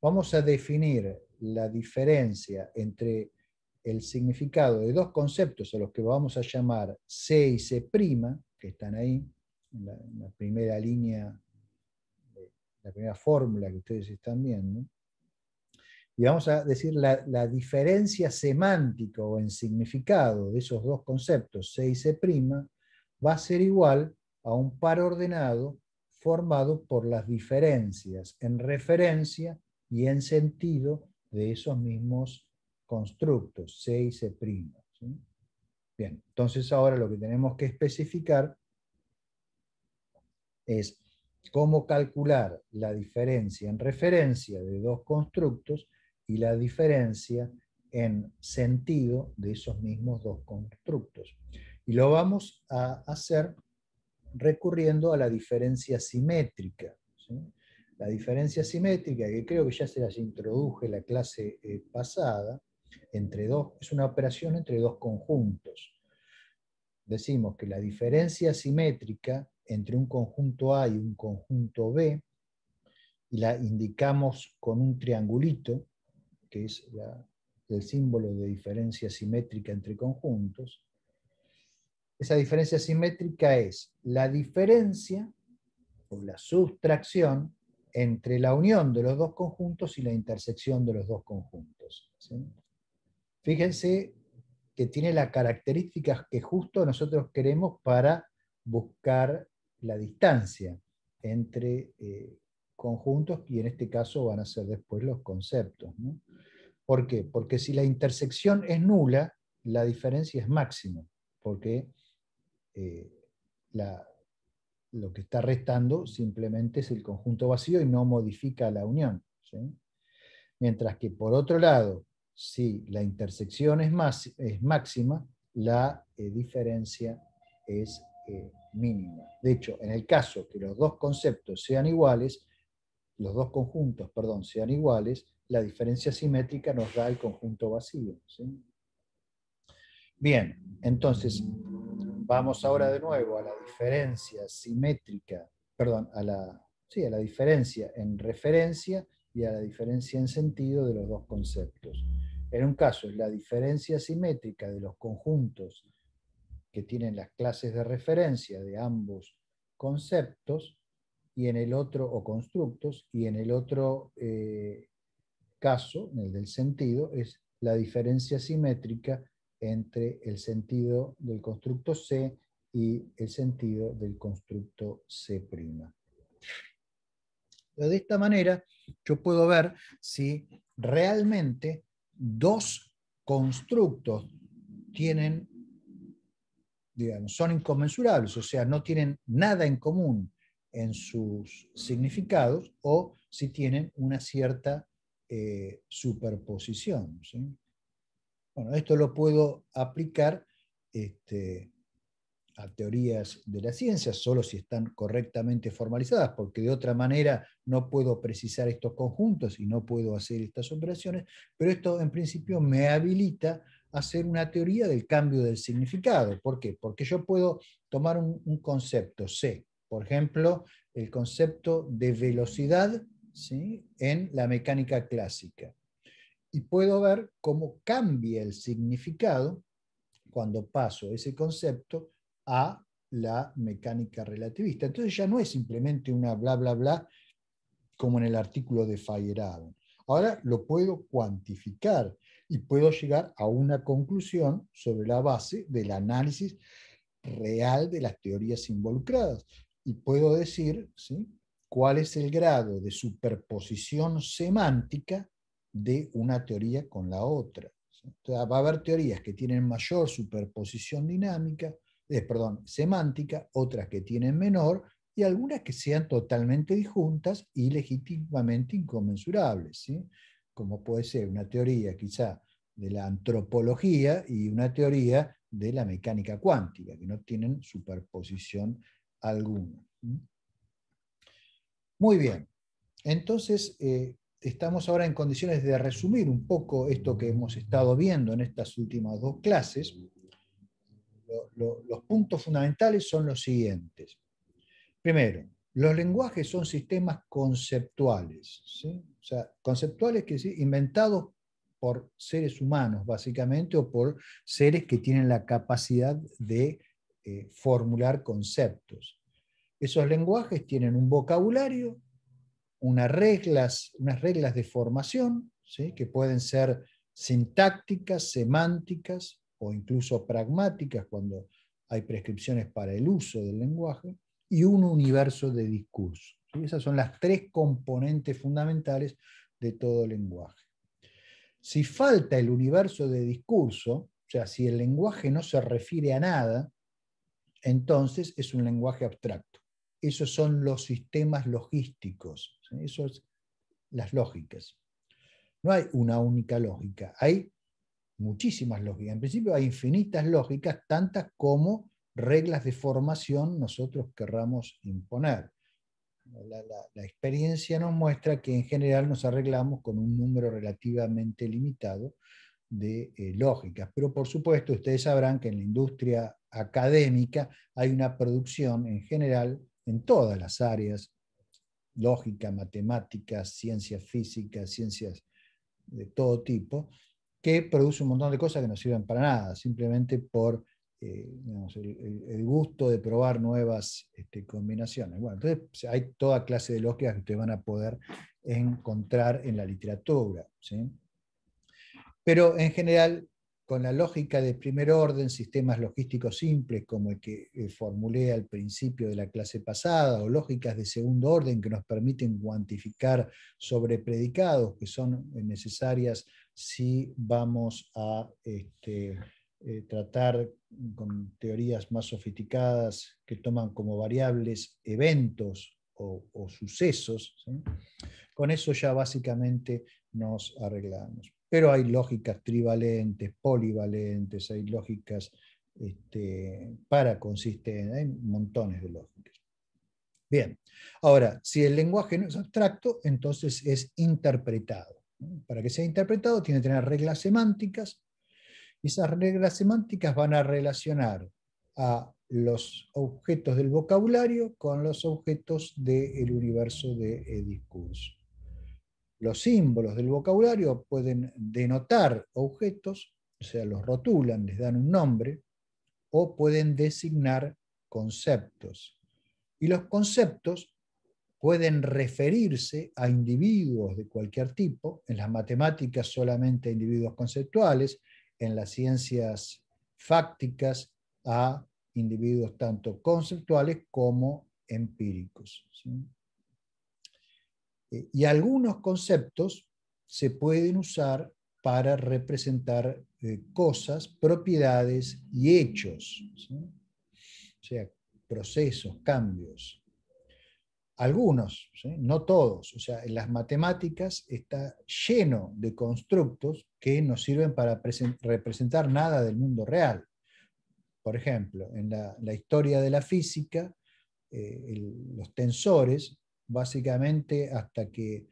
Vamos a definir la diferencia entre el significado de dos conceptos a los que vamos a llamar C y C', que están ahí, en la, primera línea, la primera fórmula que ustedes están viendo, y vamos a decir la, la, diferencia semántica o en significado de esos dos conceptos, C y C', va a ser igual a un par ordenado formado por las diferencias en referencia y en sentido de esos mismos constructos, C y C'. Bien, entonces ahora lo que tenemos que especificar es cómo calcular la diferencia en referencia de dos constructos y la diferencia en sentido de esos mismos dos constructos. Y lo vamos a hacer recurriendo a la diferencia simétrica. ¿sí? la diferencia simétrica, que creo que ya se las introduje la clase eh, pasada, entre dos, es una operación entre dos conjuntos. Decimos que la diferencia simétrica entre un conjunto A y un conjunto B, y la indicamos con un triangulito, que es el símbolo de diferencia simétrica entre conjuntos. Esa diferencia simétrica es la diferencia o la sustracción entre la unión de los dos conjuntos y la intersección de los dos conjuntos. Fíjense que tiene las características que justo nosotros queremos para buscar la distancia entre eh, conjuntos y en este caso van a ser después los conceptos. ¿Por qué? Porque si la intersección es nula, la diferencia es máxima, porque eh, la, lo que está restando simplemente es el conjunto vacío y no modifica la unión. Mientras que por otro lado, si la intersección es, máxima, la eh, diferencia es eh, mínima. De hecho, en el caso que los dos conceptos sean iguales, los dos conjuntos, perdón, sean iguales, la diferencia simétrica nos da el conjunto vacío. Bien, entonces, vamos ahora de nuevo a la diferencia simétrica, perdón, a la, diferencia en referencia y a la diferencia en sentido de los dos conceptos. En un caso es la diferencia simétrica de los conjuntos que tienen las clases de referencia de ambos conceptos y en el otro, o constructos, y en el otro eh, caso, en el del sentido, es la diferencia simétrica entre el sentido del constructo C y el sentido del constructo C'. De esta manera, yo puedo ver si realmente dos constructos tienen, son inconmensurables, o sea, no tienen nada en común en sus significados o si tienen una cierta eh, superposición. Bueno, esto lo puedo aplicar este, a teorías de la ciencia, solo si están correctamente formalizadas, porque de otra manera no puedo precisar estos conjuntos y no puedo hacer estas operaciones, pero esto en principio me habilita a hacer una teoría del cambio del significado. ¿Por qué? Porque yo puedo tomar un, concepto C, por ejemplo, el concepto de velocidad en la mecánica clásica y puedo ver cómo cambia el significado cuando paso ese concepto a la mecánica relativista. Entonces ya no es simplemente una bla, bla, bla, como en el artículo de Feyerabend. Ahora lo puedo cuantificar y puedo llegar a una conclusión sobre la base del análisis real de las teorías involucradas. Y puedo decir ¿sí? cuál es el grado de superposición semántica de una teoría con la otra. va a haber teorías que tienen mayor superposición dinámica, eh, perdón, semántica, otras que tienen menor y algunas que sean totalmente disjuntas y legítimamente inconmensurables, como puede ser una teoría quizá de la antropología y una teoría de la mecánica cuántica, que no tienen superposición alguna. Muy bien, entonces, eh, estamos ahora en condiciones de resumir un poco esto que hemos estado viendo en estas últimas dos clases. los puntos fundamentales son los siguientes. Primero, los lenguajes son sistemas conceptuales, o sea, conceptuales que inventados por seres humanos, básicamente, o por seres que tienen la capacidad de eh, formular conceptos. Esos lenguajes tienen un vocabulario unas reglas, unas reglas de formación, que pueden ser sintácticas, semánticas o incluso pragmáticas cuando hay prescripciones para el uso del lenguaje, y un universo de discurso. Esas son las tres componentes fundamentales de todo lenguaje. Si falta el universo de discurso, o sea, si el lenguaje no se refiere a nada, entonces es un lenguaje abstracto esos son los sistemas logísticos, Esas son las lógicas. No hay una única lógica, hay muchísimas lógicas. En principio hay infinitas lógicas, tantas como reglas de formación nosotros querramos imponer. La, experiencia nos muestra que en general nos arreglamos con un número relativamente limitado de eh, lógicas. Pero por supuesto, ustedes sabrán que en la industria académica hay una producción en general en todas las áreas, lógica, matemáticas, ciencias físicas, ciencias de todo tipo, que produce un montón de cosas que no sirven para nada, simplemente por eh, el, gusto de probar nuevas este, combinaciones. Bueno, entonces hay toda clase de lógicas que ustedes van a poder encontrar en la literatura. Pero en general, con la lógica de primer orden, sistemas logísticos simples como el que eh, formulé al principio de la clase pasada, o lógicas de segundo orden que nos permiten cuantificar sobre predicados que son eh, necesarias si vamos a este, eh, tratar con teorías más sofisticadas que toman como variables eventos o, sucesos. Con eso ya básicamente nos arreglamos pero hay lógicas trivalentes, polivalentes, hay lógicas este, para paraconsistentes, hay montones de lógicas. Bien, ahora, si el lenguaje no es abstracto, entonces es interpretado. Para que sea interpretado tiene que tener reglas semánticas. y Esas reglas semánticas van a relacionar a los objetos del vocabulario con los objetos del universo de eh, discurso. Los símbolos del vocabulario pueden denotar objetos, o sea, los rotulan, les dan un nombre, o pueden designar conceptos. Y los conceptos pueden referirse a individuos de cualquier tipo, en las matemáticas solamente a individuos conceptuales, en las ciencias fácticas a individuos tanto conceptuales como empíricos. Eh, y algunos conceptos se pueden usar para representar eh, cosas, propiedades y hechos, o sea, procesos, cambios. Algunos, no todos, o sea, en las matemáticas está lleno de constructos que no sirven para representar nada del mundo real. Por ejemplo, en la, historia de la física, eh, los tensores básicamente hasta que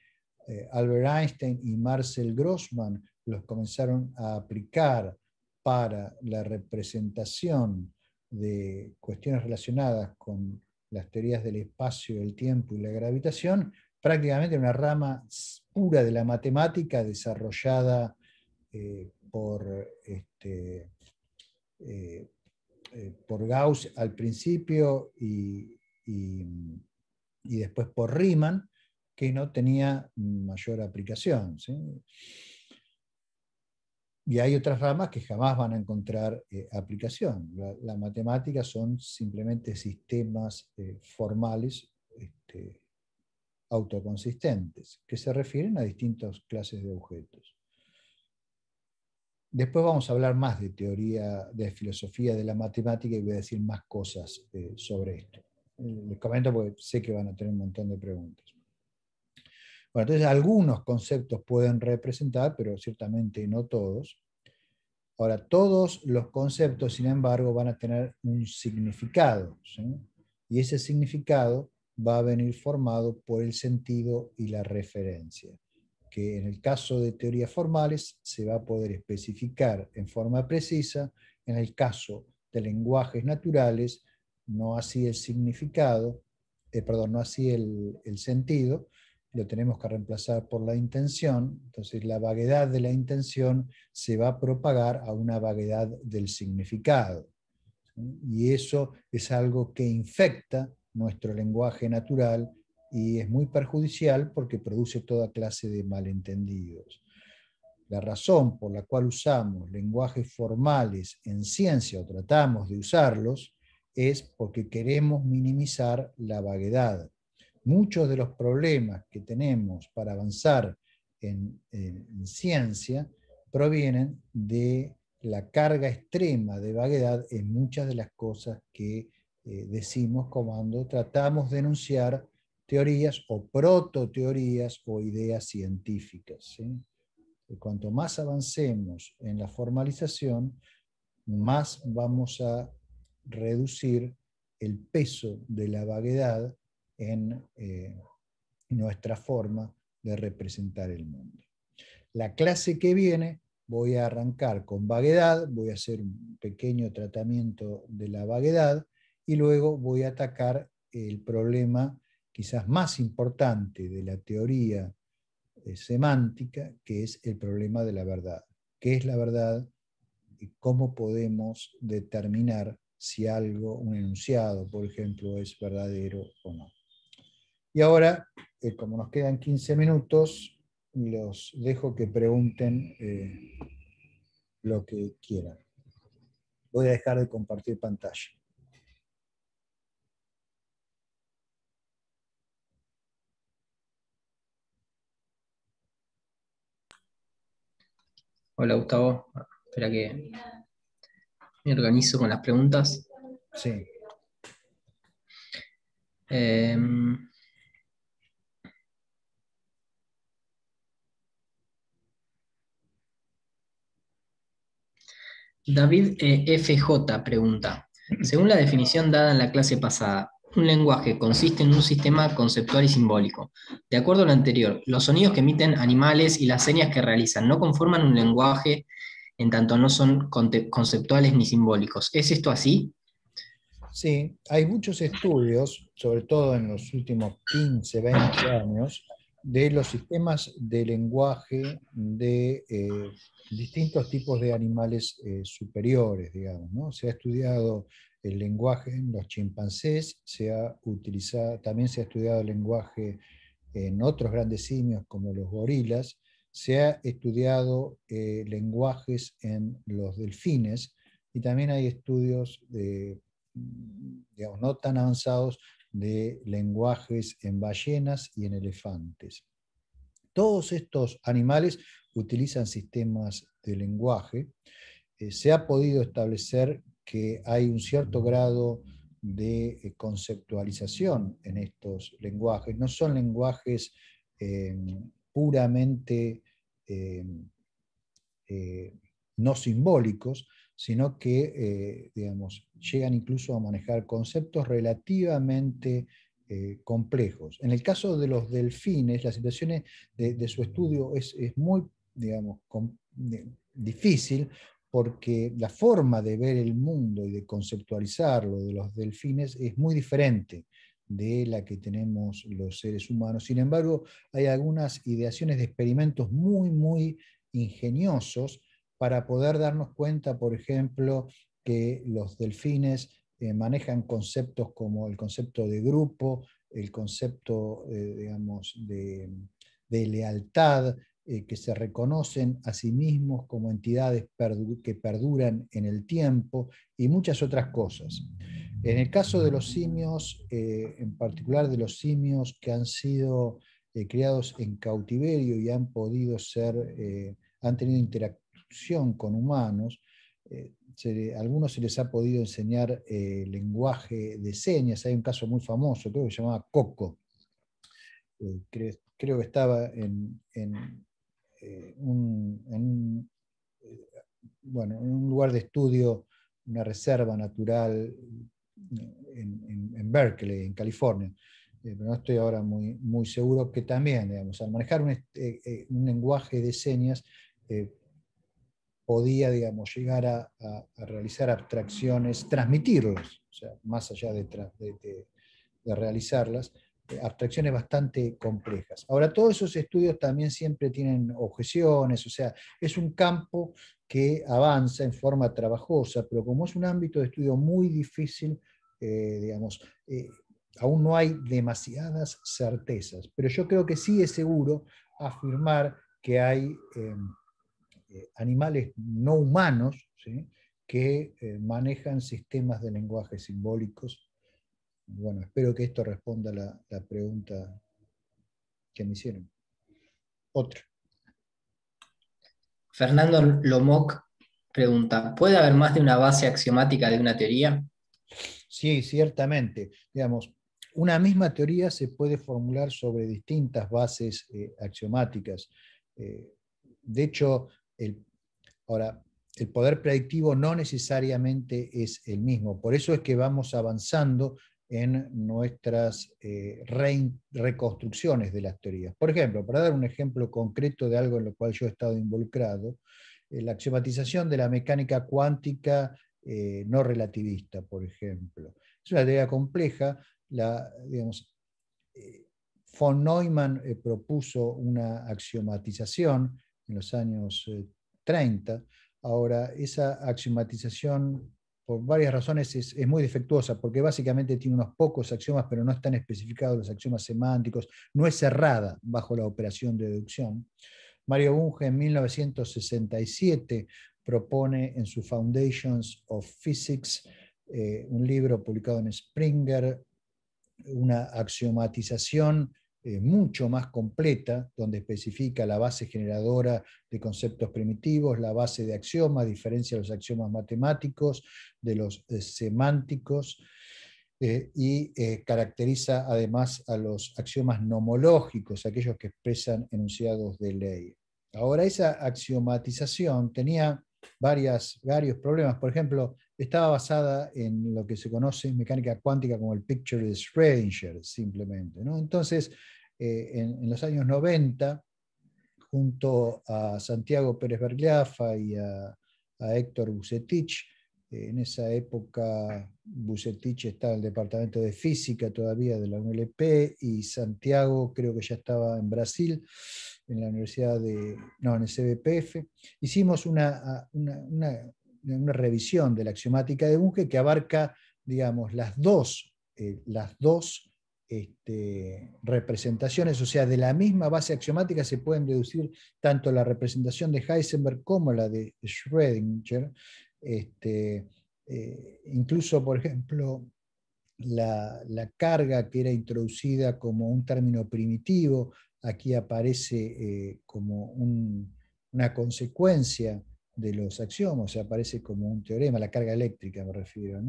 eh, Albert Einstein y Marcel Grossman los comenzaron a aplicar para la representación de cuestiones relacionadas con las teorías del espacio, el tiempo y la gravitación, prácticamente una rama pura de la matemática desarrollada eh, por, este, eh, por Gauss al principio y y después por Riemann, que no tenía mayor aplicación. Y hay otras ramas que jamás van a encontrar eh, aplicación. La, matemática son simplemente sistemas eh, formales este, autoconsistentes, que se refieren a distintas clases de objetos. Después vamos a hablar más de teoría, de filosofía de la matemática y voy a decir más cosas eh, sobre esto. Eh, les comento porque sé que van a tener un montón de preguntas. Bueno, entonces algunos conceptos pueden representar, pero ciertamente no todos. Ahora, todos los conceptos, sin embargo, van a tener un significado. Y ese significado va a venir formado por el sentido y la referencia, que en el caso de teorías formales se va a poder especificar en forma precisa, en el caso de lenguajes naturales no así el significado, eh, perdón, no así el, sentido, lo tenemos que reemplazar por la intención, entonces la vaguedad de la intención se va a propagar a una vaguedad del significado. Y eso es algo que infecta nuestro lenguaje natural y es muy perjudicial porque produce toda clase de malentendidos. La razón por la cual usamos lenguajes formales en ciencia o tratamos de usarlos es porque queremos minimizar la vaguedad. Muchos de los problemas que tenemos para avanzar en, ciencia provienen de la carga extrema de vaguedad en muchas de las cosas que eh, decimos cuando tratamos de enunciar teorías o prototeorías o ideas científicas. Cuanto más avancemos en la formalización, más vamos a reducir el peso de la vaguedad eh, en nuestra forma de representar el mundo. La clase que viene voy a arrancar con vaguedad, voy a hacer un pequeño tratamiento de la vaguedad y luego voy a atacar el problema quizás más importante de la teoría eh, semántica, que es el problema de la verdad. ¿Qué es la verdad y cómo podemos determinar si algo, un enunciado, por ejemplo, es verdadero o no. Y ahora, eh, como nos quedan 15 minutos, los dejo que pregunten eh, lo que quieran. Voy a dejar de compartir pantalla. Hola Gustavo, espera que me organizo con las preguntas. Sí. Em, David e. FJ pregunta, según la definición dada en la clase pasada, un lenguaje consiste en un sistema conceptual y simbólico. De acuerdo a lo anterior, los sonidos que emiten animales y las señas que realizan no conforman un lenguaje en tanto no son conceptuales ni simbólicos. ¿Es esto así? Sí, hay muchos estudios, sobre todo en los últimos 15, 20 años, de los sistemas de lenguaje de eh, distintos tipos de animales eh, superiores, digamos. ¿no? Se ha estudiado el lenguaje en los chimpancés, se ha utilizado, también se ha estudiado el lenguaje en otros grandes simios como los gorilas, se ha estudiado eh, lenguajes en los delfines y también hay estudios de, digamos, no tan avanzados de lenguajes en ballenas y en elefantes. Todos estos animales utilizan sistemas de lenguaje. Eh, se ha podido establecer que hay un cierto grado de eh, conceptualización en estos lenguajes. No son lenguajes puramente eh, eh, no simbólicos, sino que, eh, llegan incluso a manejar conceptos relativamente complejos. En el caso de los delfines, la situación de, su estudio es, muy, difícil porque la forma de ver el mundo y de conceptualizarlo de los delfines es muy diferente de la que tenemos los seres humanos. Sin embargo, hay algunas ideaciones de experimentos muy, muy ingeniosos para poder darnos cuenta, por ejemplo, que los delfines eh, manejan conceptos como el concepto de grupo, el concepto, eh, digamos, de lealtad, eh, que se reconocen a sí mismos como entidades que perduran en el tiempo y muchas otras cosas. En el caso de los simios, eh, en particular de los simios que han sido eh, criados en cautiverio y han podido ser, han tenido interacción con humanos, a algunos se les ha podido enseñar lenguaje de señas. Hay un caso muy famoso, creo que se llamaba Coco. creo, que estaba en, eh, eh, en, un lugar de estudio, una reserva natural en, Berkeley, en California. Eh, pero no estoy ahora muy, seguro que también, al manejar un, lenguaje de señas, podía, llegar a, realizar abstracciones, transmitirlas, más allá de realizarlas, abstracciones bastante complejas. Ahora, todos esos estudios también siempre tienen objeciones, o sea, es un campo que avanza en forma trabajosa, pero como es un ámbito de estudio muy difícil, eh, digamos, eh, aún no hay demasiadas certezas, pero yo creo que sí es seguro afirmar que hay em, eh, animales no humanos que manejan sistemas de lenguaje simbólicos bueno, espero que esto responda la, la pregunta que me hicieron. Otra. Fernando Lomoc pregunta, ¿puede haber más de una base axiomática de una teoría? Sí, ciertamente. Digamos, una misma teoría se puede formular sobre distintas bases eh, axiomáticas. Eh, de hecho, ahora, el poder predictivo no necesariamente es el mismo. Por eso es que vamos avanzando en nuestras eh, reconstrucciones de las teorías. Por ejemplo, para dar un ejemplo concreto de algo en lo cual yo he estado involucrado, eh, la axiomatización de la mecánica cuántica eh, no relativista, por ejemplo. Es una teoría compleja. La, digamos, von Neumann propuso una axiomatización en los años 30. Ahora, esa axiomatización por varias razones es, muy defectuosa, porque básicamente tiene unos pocos axiomas, pero no están especificados los axiomas semánticos, no es cerrada bajo la operación de deducción. Mario Bunge en 1967 propone en su Foundations of Physics, eh, un libro publicado en Springer, una axiomatización eh, mucho más completa, donde especifica la base generadora de conceptos primitivos, la base de axiomas, diferencia de los axiomas matemáticos, de los eh, semánticos, eh, y caracteriza además a los axiomas nomológicos, aquellos que expresan enunciados de ley. Ahora, esa axiomatización tenía varios problemas. Por ejemplo, estaba basada en lo que se conoce en mecánica cuántica como el picture de simplemente. Entonces, eh, en, los años 90, junto a Santiago Pérez Bergliafa y a, Héctor Bucetich, eh, en esa época Bucetich estaba en el departamento de física todavía de la UNLP y Santiago creo que ya estaba en Brasil, en la Universidad de, no, en el CBPF. Hicimos una una revisión de la axiomática de Bunge que abarca, digamos, las dos, eh, las dos este, representaciones, o sea, de la misma base axiomática se pueden deducir tanto la representación de Heisenberg como la de Schrödinger. Este, eh, incluso, por ejemplo, la, carga que era introducida como un término primitivo, aquí aparece eh, como una consecuencia de los axiomas, o aparece como un teorema, la carga eléctrica me refiero,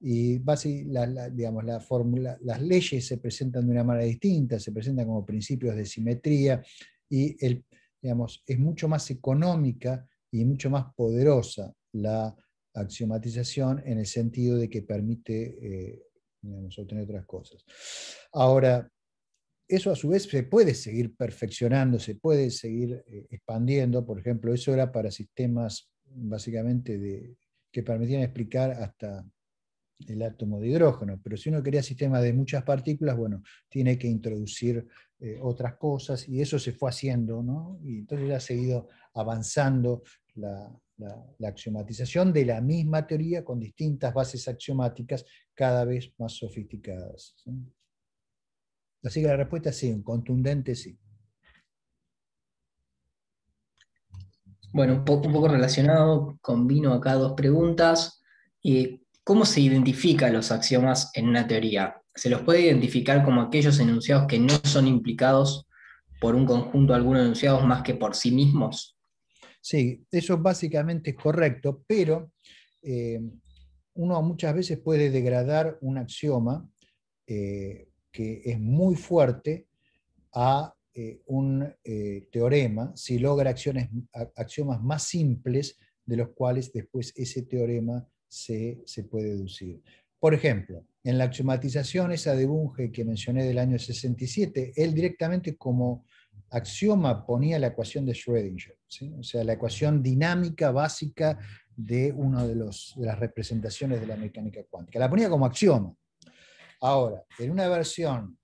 Y básicamente digamos, la fórmula, las leyes se presentan de una manera distinta, se presentan como principios de simetría y el, digamos, es mucho más económica y mucho más poderosa la axiomatización en el sentido de que permite eh, digamos, obtener otras cosas. Ahora, eso a su vez se puede seguir perfeccionando, se puede seguir eh, expandiendo. Por ejemplo, eso era para sistemas básicamente que permitían explicar hasta el átomo de hidrógeno. Pero si uno quería sistemas de muchas partículas, bueno, tiene que introducir eh, otras cosas y eso se fue haciendo, ¿no? Y entonces ha seguido avanzando la, axiomatización de la misma teoría con distintas bases axiomáticas cada vez más sofisticadas. Así que la respuesta es sí, un contundente sí. Bueno, un poco, poco relacionado, combino acá dos preguntas. Eh, ¿Cómo se identifican los axiomas en una teoría? ¿Se los puede identificar como aquellos enunciados que no son implicados por un conjunto de algunos enunciados más que por sí mismos? Sí, eso básicamente es correcto, pero eh, uno muchas veces puede degradar un axioma eh, que es muy fuerte a eh, un eh, teorema si logra acciones, axiomas más simples de los cuales después ese teorema se, puede deducir. Por ejemplo, en la axiomatización esa de Bunge que mencioné del año 67, él directamente como axioma ponía la ecuación de Schrödinger, o sea, la ecuación dinámica básica de una de, de, las representaciones de la mecánica cuántica. La ponía como axioma. Ahora, en una versión,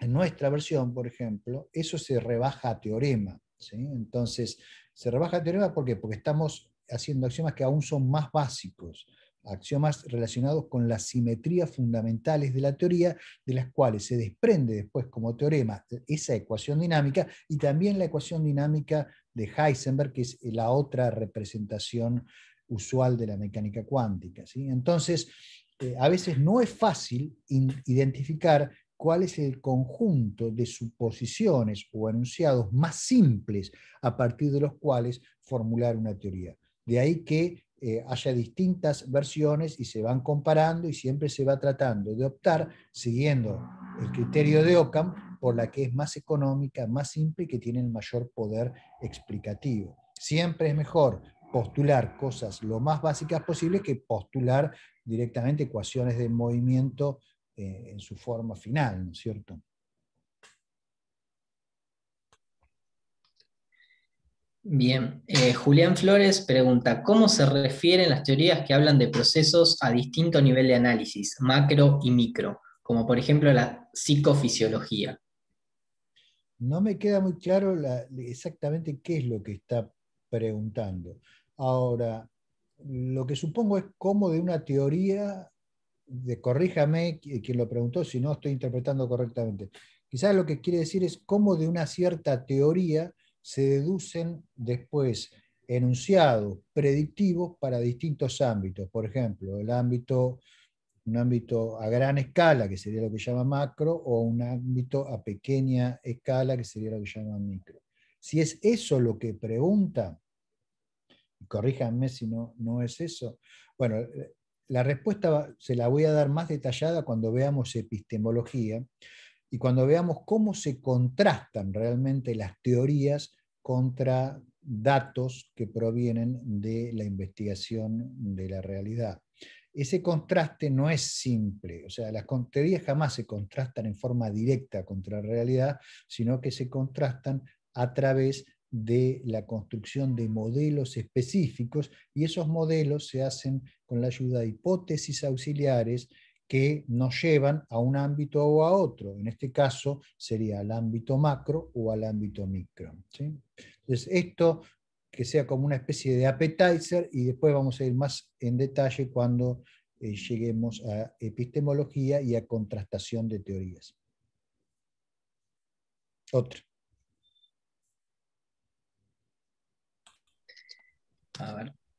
en nuestra versión, por ejemplo, eso se rebaja a teorema. ¿sí? Entonces, se rebaja a teorema porque, porque estamos haciendo axiomas que aún son más básicos, axiomas relacionados con las simetrías fundamentales de la teoría, de las cuales se desprende después como teorema esa ecuación dinámica y también la ecuación dinámica de Heisenberg, que es la otra representación usual de la mecánica cuántica. ¿sí? Entonces, eh, a veces no es fácil identificar cuál es el conjunto de suposiciones o enunciados más simples a partir de los cuales formular una teoría. De ahí que eh, haya distintas versiones y se van comparando y siempre se va tratando de optar, siguiendo el criterio de Ockham, por la que es más económica, más simple y que tiene el mayor poder explicativo. Siempre es mejor postular cosas lo más básicas posible que postular directamente ecuaciones de movimiento eh, en su forma final, ¿no es cierto? Bien, eh, Julián Flores pregunta, ¿cómo se refieren las teorías que hablan de procesos a distinto nivel de análisis, macro y micro, como por ejemplo la psicofisiología? No me queda muy claro exactamente qué es lo que está preguntando. Ahora, lo que supongo es cómo de una teoría, de, corríjame quien lo preguntó si no estoy interpretando correctamente, quizás lo que quiere decir es cómo de una cierta teoría se deducen después enunciados predictivos para distintos ámbitos, por ejemplo, el ámbito un ámbito a gran escala, que sería lo que llama macro, o un ámbito a pequeña escala, que sería lo que llama micro. Si es eso lo que pregunta, corríjanme si no, no es eso. Bueno, eh, la respuesta se la voy a dar más detallada cuando veamos epistemología y cuando veamos cómo se contrastan realmente las teorías contra datos que provienen de la investigación de la realidad. Ese contraste no es simple, o sea, las teorías jamás se contrastan en forma directa contra la realidad, sino que se contrastan a través de la construcción de modelos específicos y esos modelos se hacen con la ayuda de hipótesis auxiliares que nos llevan a un ámbito o a otro. En este caso sería al ámbito macro o al ámbito micro. Entonces, esto que sea como una especie de appetizer y después vamos a ir más en detalle cuando eh, lleguemos a epistemología y a contrastación de teorías. Otro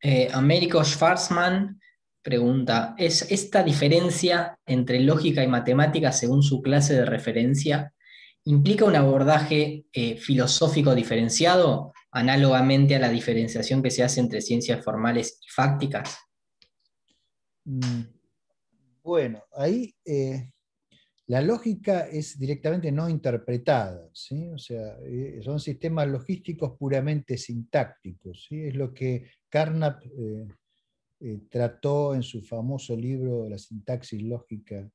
Eh, Américo Schwarzman pregunta, ¿es esta diferencia entre lógica y matemática según su clase de referencia implica un abordaje eh, filosófico diferenciado, análogamente a la diferenciación que se hace entre ciencias formales y fácticas? Mm. Bueno, ahí eh, la lógica es directamente no interpretada, o sea, eh, son sistemas logísticos puramente sintácticos, es lo que Carnap eh, eh, trató en su famoso libro La sintaxis lógica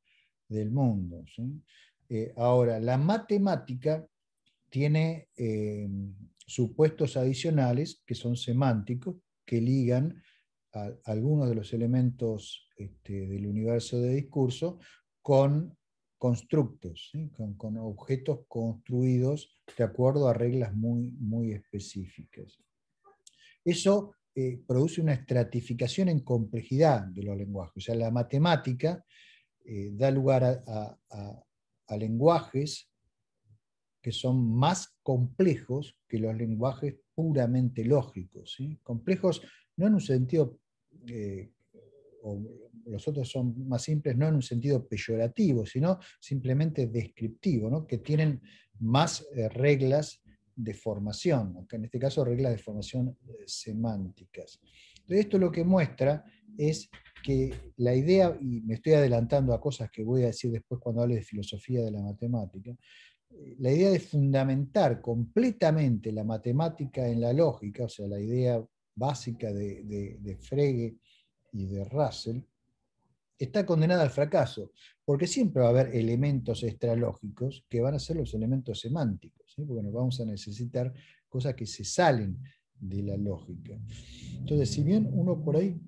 del mundo. ahora, la matemática tiene supuestos adicionales que son semánticos, que ligan a algunos de los elementos este, del universo de discurso con constructos, con, objetos construidos de acuerdo a reglas muy, muy específicas. Eso eh, produce una estratificación en complejidad de los lenguajes. O sea, la matemática eh, da lugar a, lenguajes que son más complejos que los lenguajes puramente lógicos. Complejos no en un sentido eh, los otros son más simples, no en un sentido peyorativo, sino simplemente descriptivo, que tienen más eh, reglas de formación, en este caso reglas de formación eh, semánticas. Entonces, esto lo que muestra es que la idea, y me estoy adelantando a cosas que voy a decir después cuando hable de filosofía de la matemática, eh, la idea de fundamentar completamente la matemática en la lógica, o sea, la idea básica de Frege y de Russell, está condenada al fracaso, porque siempre va a haber elementos extralógicos que van a ser los elementos semánticos, porque nos vamos a necesitar cosas que se salen de la lógica. Entonces, si bien uno por ahí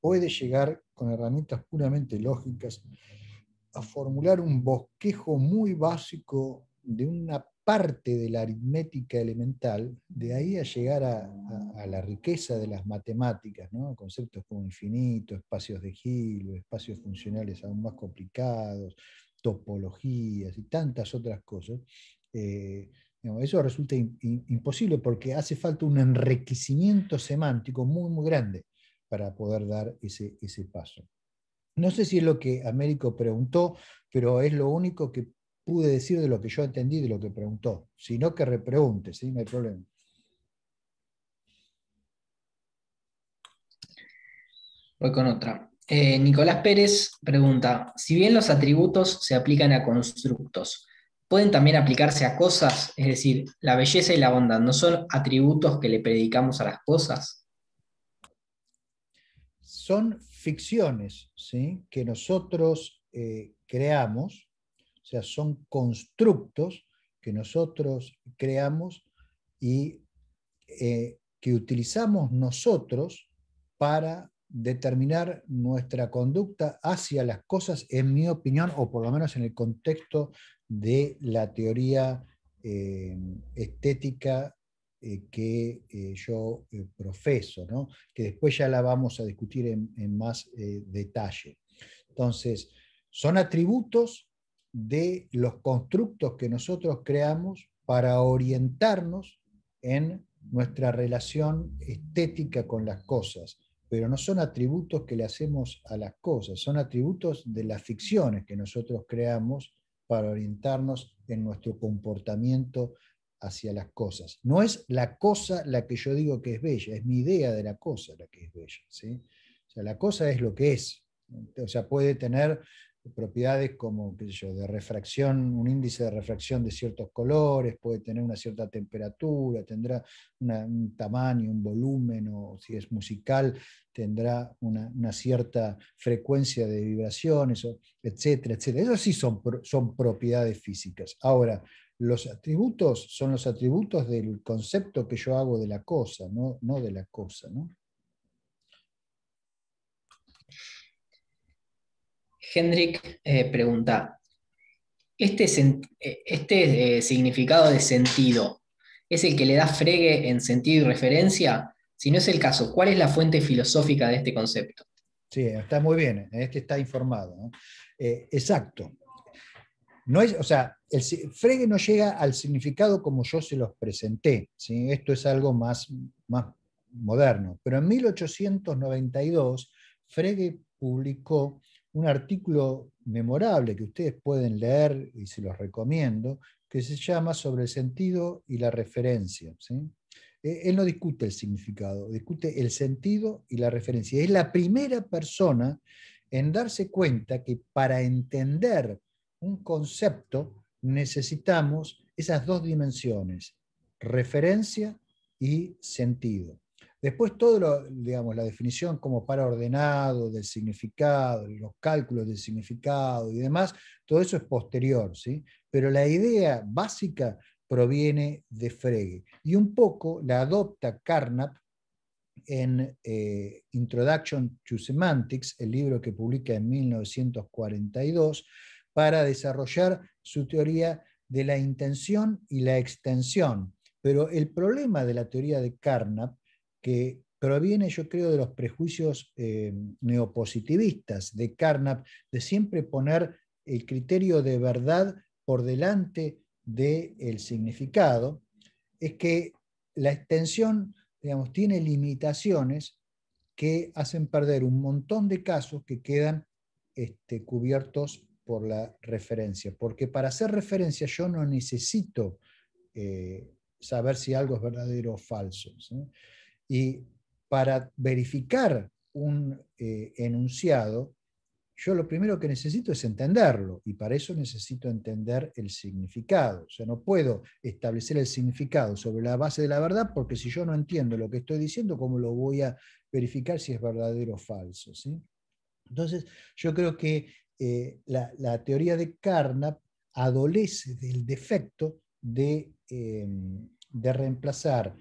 puede llegar con herramientas puramente lógicas a formular un bosquejo muy básico de una parte de la aritmética elemental, de ahí a llegar a, la riqueza de las matemáticas, conceptos como infinito, espacios de Hilbert, espacios funcionales aún más complicados, topologías y tantas otras cosas, eh, eso resulta imposible porque hace falta un enriquecimiento semántico muy, muy grande para poder dar ese, ese paso. No sé si es lo que Américo preguntó, pero es lo único que pude decir de lo que yo entendí, de lo que preguntó, sino que repregunte, ¿sí? no hay problema. Voy con otra. Eh, Nicolás Pérez pregunta, si bien los atributos se aplican a constructos, ¿pueden también aplicarse a cosas? Es decir, la belleza y la bondad, ¿no son atributos que le predicamos a las cosas? Son ficciones ¿sí? que nosotros eh, creamos o sea, son constructos que nosotros creamos y eh, que utilizamos nosotros para determinar nuestra conducta hacia las cosas, en mi opinión, o por lo menos en el contexto de la teoría eh, estética eh, que yo profeso, que después ya la vamos a discutir en más detalle. Entonces, son atributos de los constructos que nosotros creamos para orientarnos en nuestra relación estética con las cosas, pero no son atributos que le hacemos a las cosas, son atributos de las ficciones que nosotros creamos para orientarnos en nuestro comportamiento hacia las cosas. No es la cosa la que yo digo que es bella, es mi idea de la cosa la que es bella. ¿sí? O sea, la cosa es lo que es. O sea, puede tener propiedades como, qué sé yo, de refracción, un índice de refracción de ciertos colores, puede tener una cierta temperatura, tendrá un tamaño, un volumen, o si es musical, tendrá una, cierta frecuencia de vibraciones, etcétera, etcétera. Esas sí son, son propiedades físicas. Ahora, los atributos son los atributos del concepto que yo hago de la cosa, no, no de la cosa, ¿no? Hendrik eh, pregunta, ¿este, eh, este eh, significado de sentido es el que le da Frege en sentido y referencia? Si no es el caso, ¿cuál es la fuente filosófica de este concepto? Sí, está muy bien, este está informado. exacto. No es, o sea, Frege no llega al significado como yo se los presenté. Esto es algo más, más moderno. Pero en 1892, Frege publicó un artículo memorable que ustedes pueden leer y se los recomiendo, que se llama Sobre el sentido y la referencia. E, él no discute el significado, discute el sentido y la referencia. Es la primera persona en darse cuenta que para entender un concepto necesitamos esas dos dimensiones, referencia y sentido. Después, todo lo, digamos, la definición como para ordenado del significado, los cálculos del significado y demás, todo eso es posterior, ¿sí? Pero la idea básica proviene de Frege. Y un poco la adopta Carnap en eh, Introduction to Semantics, el libro que publica en 1942, para desarrollar su teoría de la intención y la extensión. Pero el problema de la teoría de Carnap que proviene, yo creo, de los prejuicios eh, neopositivistas de Carnap, de siempre poner el criterio de verdad por delante del significado, es que la extensión, digamos, tiene limitaciones que hacen perder un montón de casos que quedan este, cubiertos por la referencia. Porque para hacer referencia yo no necesito eh, saber si algo es verdadero o falso. Y para verificar un eh, enunciado, yo lo primero que necesito es entenderlo y para eso necesito entender el significado. O sea, no puedo establecer el significado sobre la base de la verdad porque si yo no entiendo lo que estoy diciendo, ¿cómo lo voy a verificar si es verdadero o falso? Entonces, yo creo que eh, la, teoría de Carnap adolece del defecto de, em, de reemplazar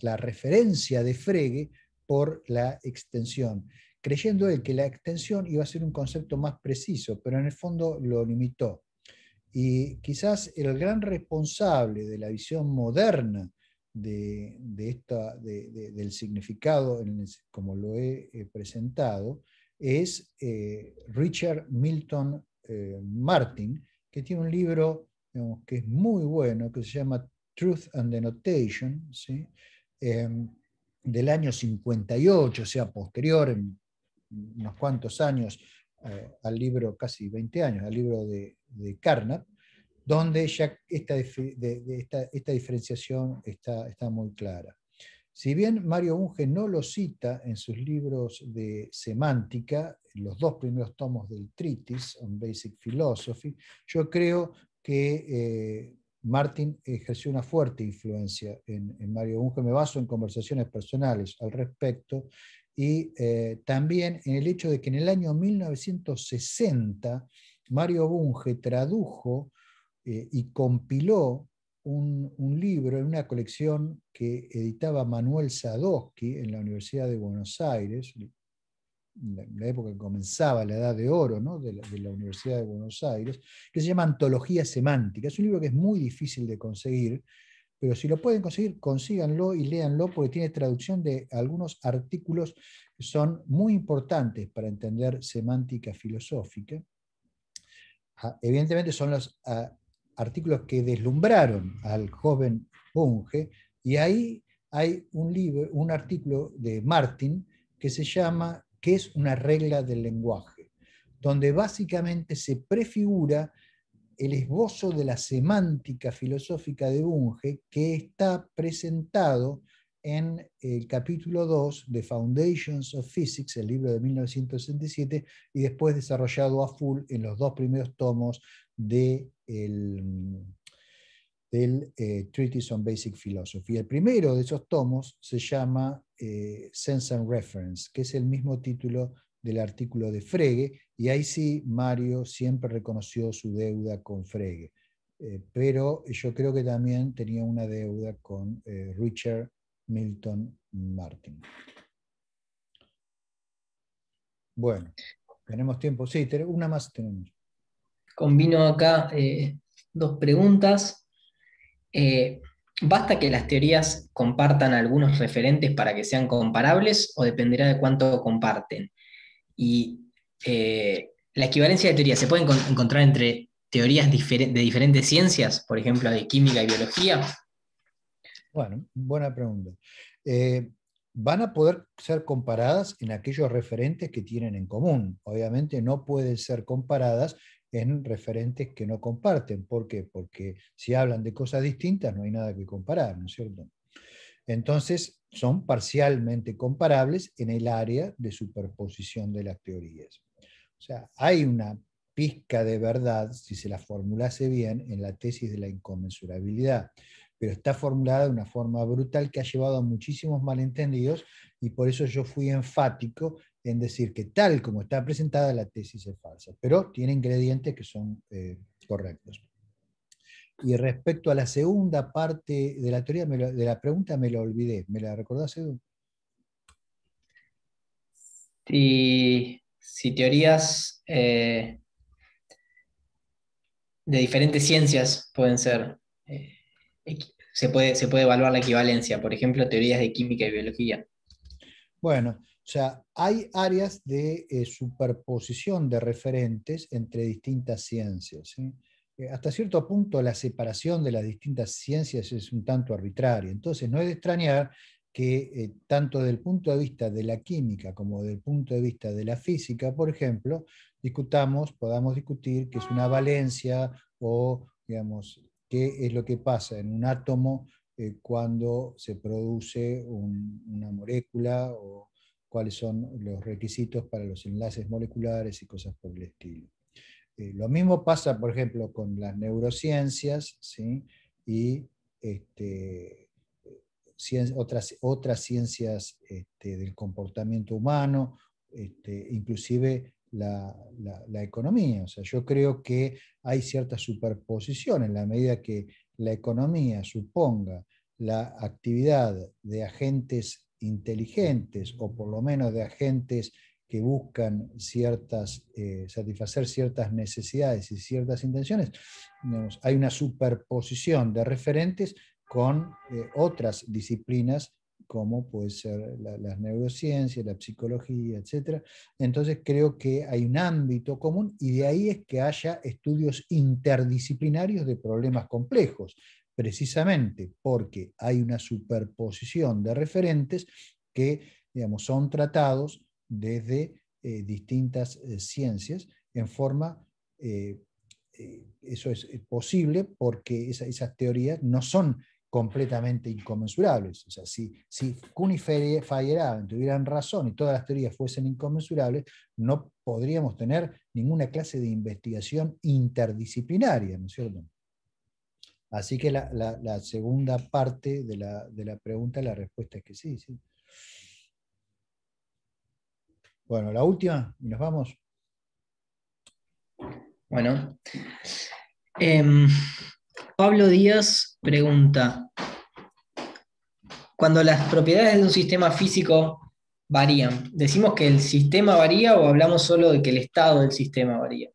la referencia de Frege por la extensión, creyendo él que la extensión iba a ser un concepto más preciso, pero en el fondo lo limitó. Y quizás el gran responsable de la visión moderna de, de esta, del significado, como lo he presentado, es eh, Richard Milton eh, Martin, que tiene un libro que es muy bueno, que se llama Truth and Denotation, ¿sí? Em, del año 58, o sea, posterior, en unos cuantos años, eh, al libro, casi 20 años, al libro de, Carnap, donde ya esta, esta, diferenciación está, está, muy clara. Si bien Mario Unge no lo cita en sus libros de semántica, los dos primeros tomos del Treatise on Basic Philosophy, yo creo que eh, Martin ejerció una fuerte influencia en, Mario Bunge. Me baso en conversaciones personales al respecto y eh, también en el hecho de que en el año 1960 Mario Bunge tradujo eh, y compiló un, libro en una colección que editaba Manuel Sadowski en la Universidad de Buenos Aires, la, la época que comenzaba, la edad de oro de, la, Universidad de Buenos Aires, que se llama Antología Semántica. Es un libro que es muy difícil de conseguir, pero si lo pueden conseguir, consíganlo y léanlo porque tiene traducción de algunos artículos que son muy importantes para entender semántica filosófica. Ah, evidentemente son los ah, artículos que deslumbraron al joven Bunge y ahí hay un, libro, un artículo de Martin que se llama que es una regla del lenguaje, donde básicamente se prefigura el esbozo de la semántica filosófica de Bunge que está presentado en el capítulo 2 de Foundations of Physics, el libro de 1967, y después desarrollado a full en los dos primeros tomos de del eh, Treatise on Basic Philosophy. El primero de esos tomos se llama eh, Sense and Reference, que es el mismo título del artículo de Frege, y ahí sí Mario siempre reconoció su deuda con Frege, eh, pero yo creo que también tenía una deuda con Richard Milton Martin. Bueno, tenemos tiempo. Sí, una más tenemos. Combino acá dos preguntas. Eh, ¿Basta que las teorías compartan algunos referentes para que sean comparables o dependerá de cuánto comparten? Y eh, la equivalencia de teorías se puede encontrar entre teorías de diferentes ciencias, por ejemplo, de química y biología. Bueno, buena pregunta. Eh, van a poder ser comparadas en aquellos referentes que tienen en común. Obviamente no pueden ser comparadas en referentes que no comparten. ¿Por qué? Porque si hablan de cosas distintas no hay nada que comparar, ¿no es cierto? Entonces son parcialmente comparables en el área de superposición de las teorías. O sea, hay una pizca de verdad, si se la formulase bien, en la tesis de la inconmensurabilidad, pero está formulada de una forma brutal que ha llevado a muchísimos malentendidos y por eso yo fui enfático en decir que tal como está presentada la tesis es falsa, pero tiene ingredientes que son eh, correctos. Y respecto a la segunda parte de la teoría, de la pregunta me la olvidé. ¿Me la recordás, Edu? Si, si teorías eh, de diferentes ciencias pueden ser, eh, se, puede, se puede evaluar la equivalencia, por ejemplo, teorías de química y biología. Bueno, o sea, hay áreas de eh, superposición de referentes entre distintas ciencias. Eh, hasta cierto punto la separación de las distintas ciencias es un tanto arbitraria. Entonces, no es de extrañar que eh, tanto desde el punto de vista de la química como desde el punto de vista de la física, por ejemplo, discutamos, podamos discutir qué es una valencia o, digamos, qué es lo que pasa en un átomo cuando se produce una molécula o cuáles son los requisitos para los enlaces moleculares y cosas por el estilo. Eh, lo mismo pasa, por ejemplo, con las neurociencias y este, otras, otras ciencias este, del comportamiento humano, este, inclusive la, economía. O sea, yo creo que hay cierta superposición en la medida que la economía suponga la actividad de agentes inteligentes o por lo menos de agentes que buscan ciertas, eh, satisfacer ciertas necesidades y ciertas intenciones, hay una superposición de referentes con eh, otras disciplinas como puede ser la, las neurociencias, la psicología, etc. Entonces creo que hay un ámbito común y de ahí es que haya estudios interdisciplinarios de problemas complejos precisamente porque hay una superposición de referentes que digamos, son tratados desde eh, distintas eh, ciencias en forma, eh, eso es posible porque esas teorías no son completamente inconmensurables. O sea, si, si Kuhn y tuvieran razón y todas las teorías fuesen inconmensurables, no podríamos tener ninguna clase de investigación interdisciplinaria, ¿no es cierto? Así que la, segunda parte de la, pregunta, la respuesta es que sí, Bueno, la última y nos vamos. Bueno. Em, Pablo Díaz pregunta, cuando las propiedades de un sistema físico varían, ¿decimos que el sistema varía o hablamos solo de que el estado del sistema varía?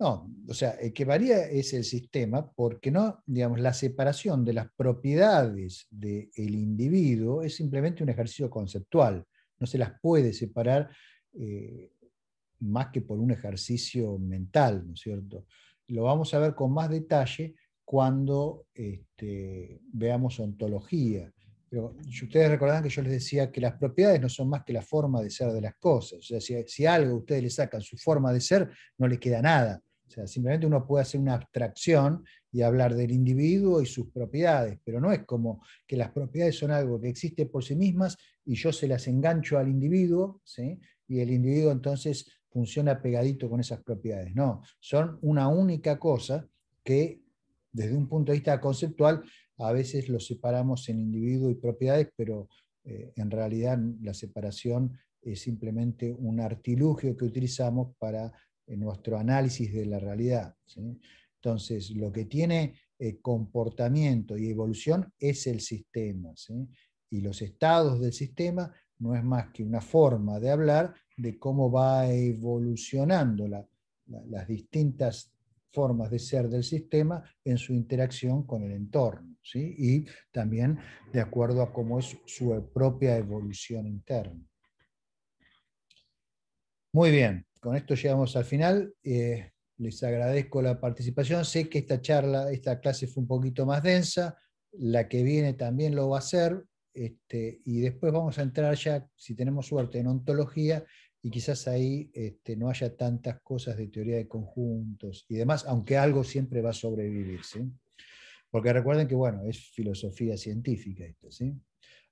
No, o sea, el que varía es el sistema porque no, digamos, la separación de las propiedades del individuo es simplemente un ejercicio conceptual. No se las puede separar eh, más que por un ejercicio mental, ¿no es cierto? Lo vamos a ver con más detalle cuando este, veamos ontología. Pero ustedes recordarán que yo les decía que las propiedades no son más que la forma de ser de las cosas. O sea, si, algo algo ustedes le sacan su forma de ser, no le queda nada. O sea, simplemente uno puede hacer una abstracción y hablar del individuo y sus propiedades, pero no es como que las propiedades son algo que existe por sí mismas y yo se las engancho al individuo, ¿sí? y el individuo entonces funciona pegadito con esas propiedades. No, son una única cosa que desde un punto de vista conceptual a veces lo separamos en individuo y propiedades, pero eh, en realidad la separación es simplemente un artilugio que utilizamos para en nuestro análisis de la realidad. Entonces, lo que tiene eh, comportamiento y evolución es el sistema. Y los estados del sistema no es más que una forma de hablar de cómo va evolucionando las distintas formas de ser del sistema en su interacción con el entorno, y también de acuerdo a cómo es su propia evolución interna. Muy bien, con esto llegamos al final. Eh, les agradezco la participación. Sé que esta charla, esta clase fue un poquito más densa. La que viene también lo va a hacer. Este, y después vamos a entrar ya, si tenemos suerte, en ontología y quizás ahí este, no haya tantas cosas de teoría de conjuntos y demás, aunque algo siempre va a sobrevivir. Porque recuerden que, bueno, es filosofía científica esto. ¿sí?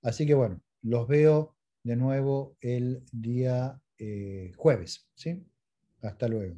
Así que, bueno, los veo de nuevo el día eh, jueves. ¿sí? Hasta luego.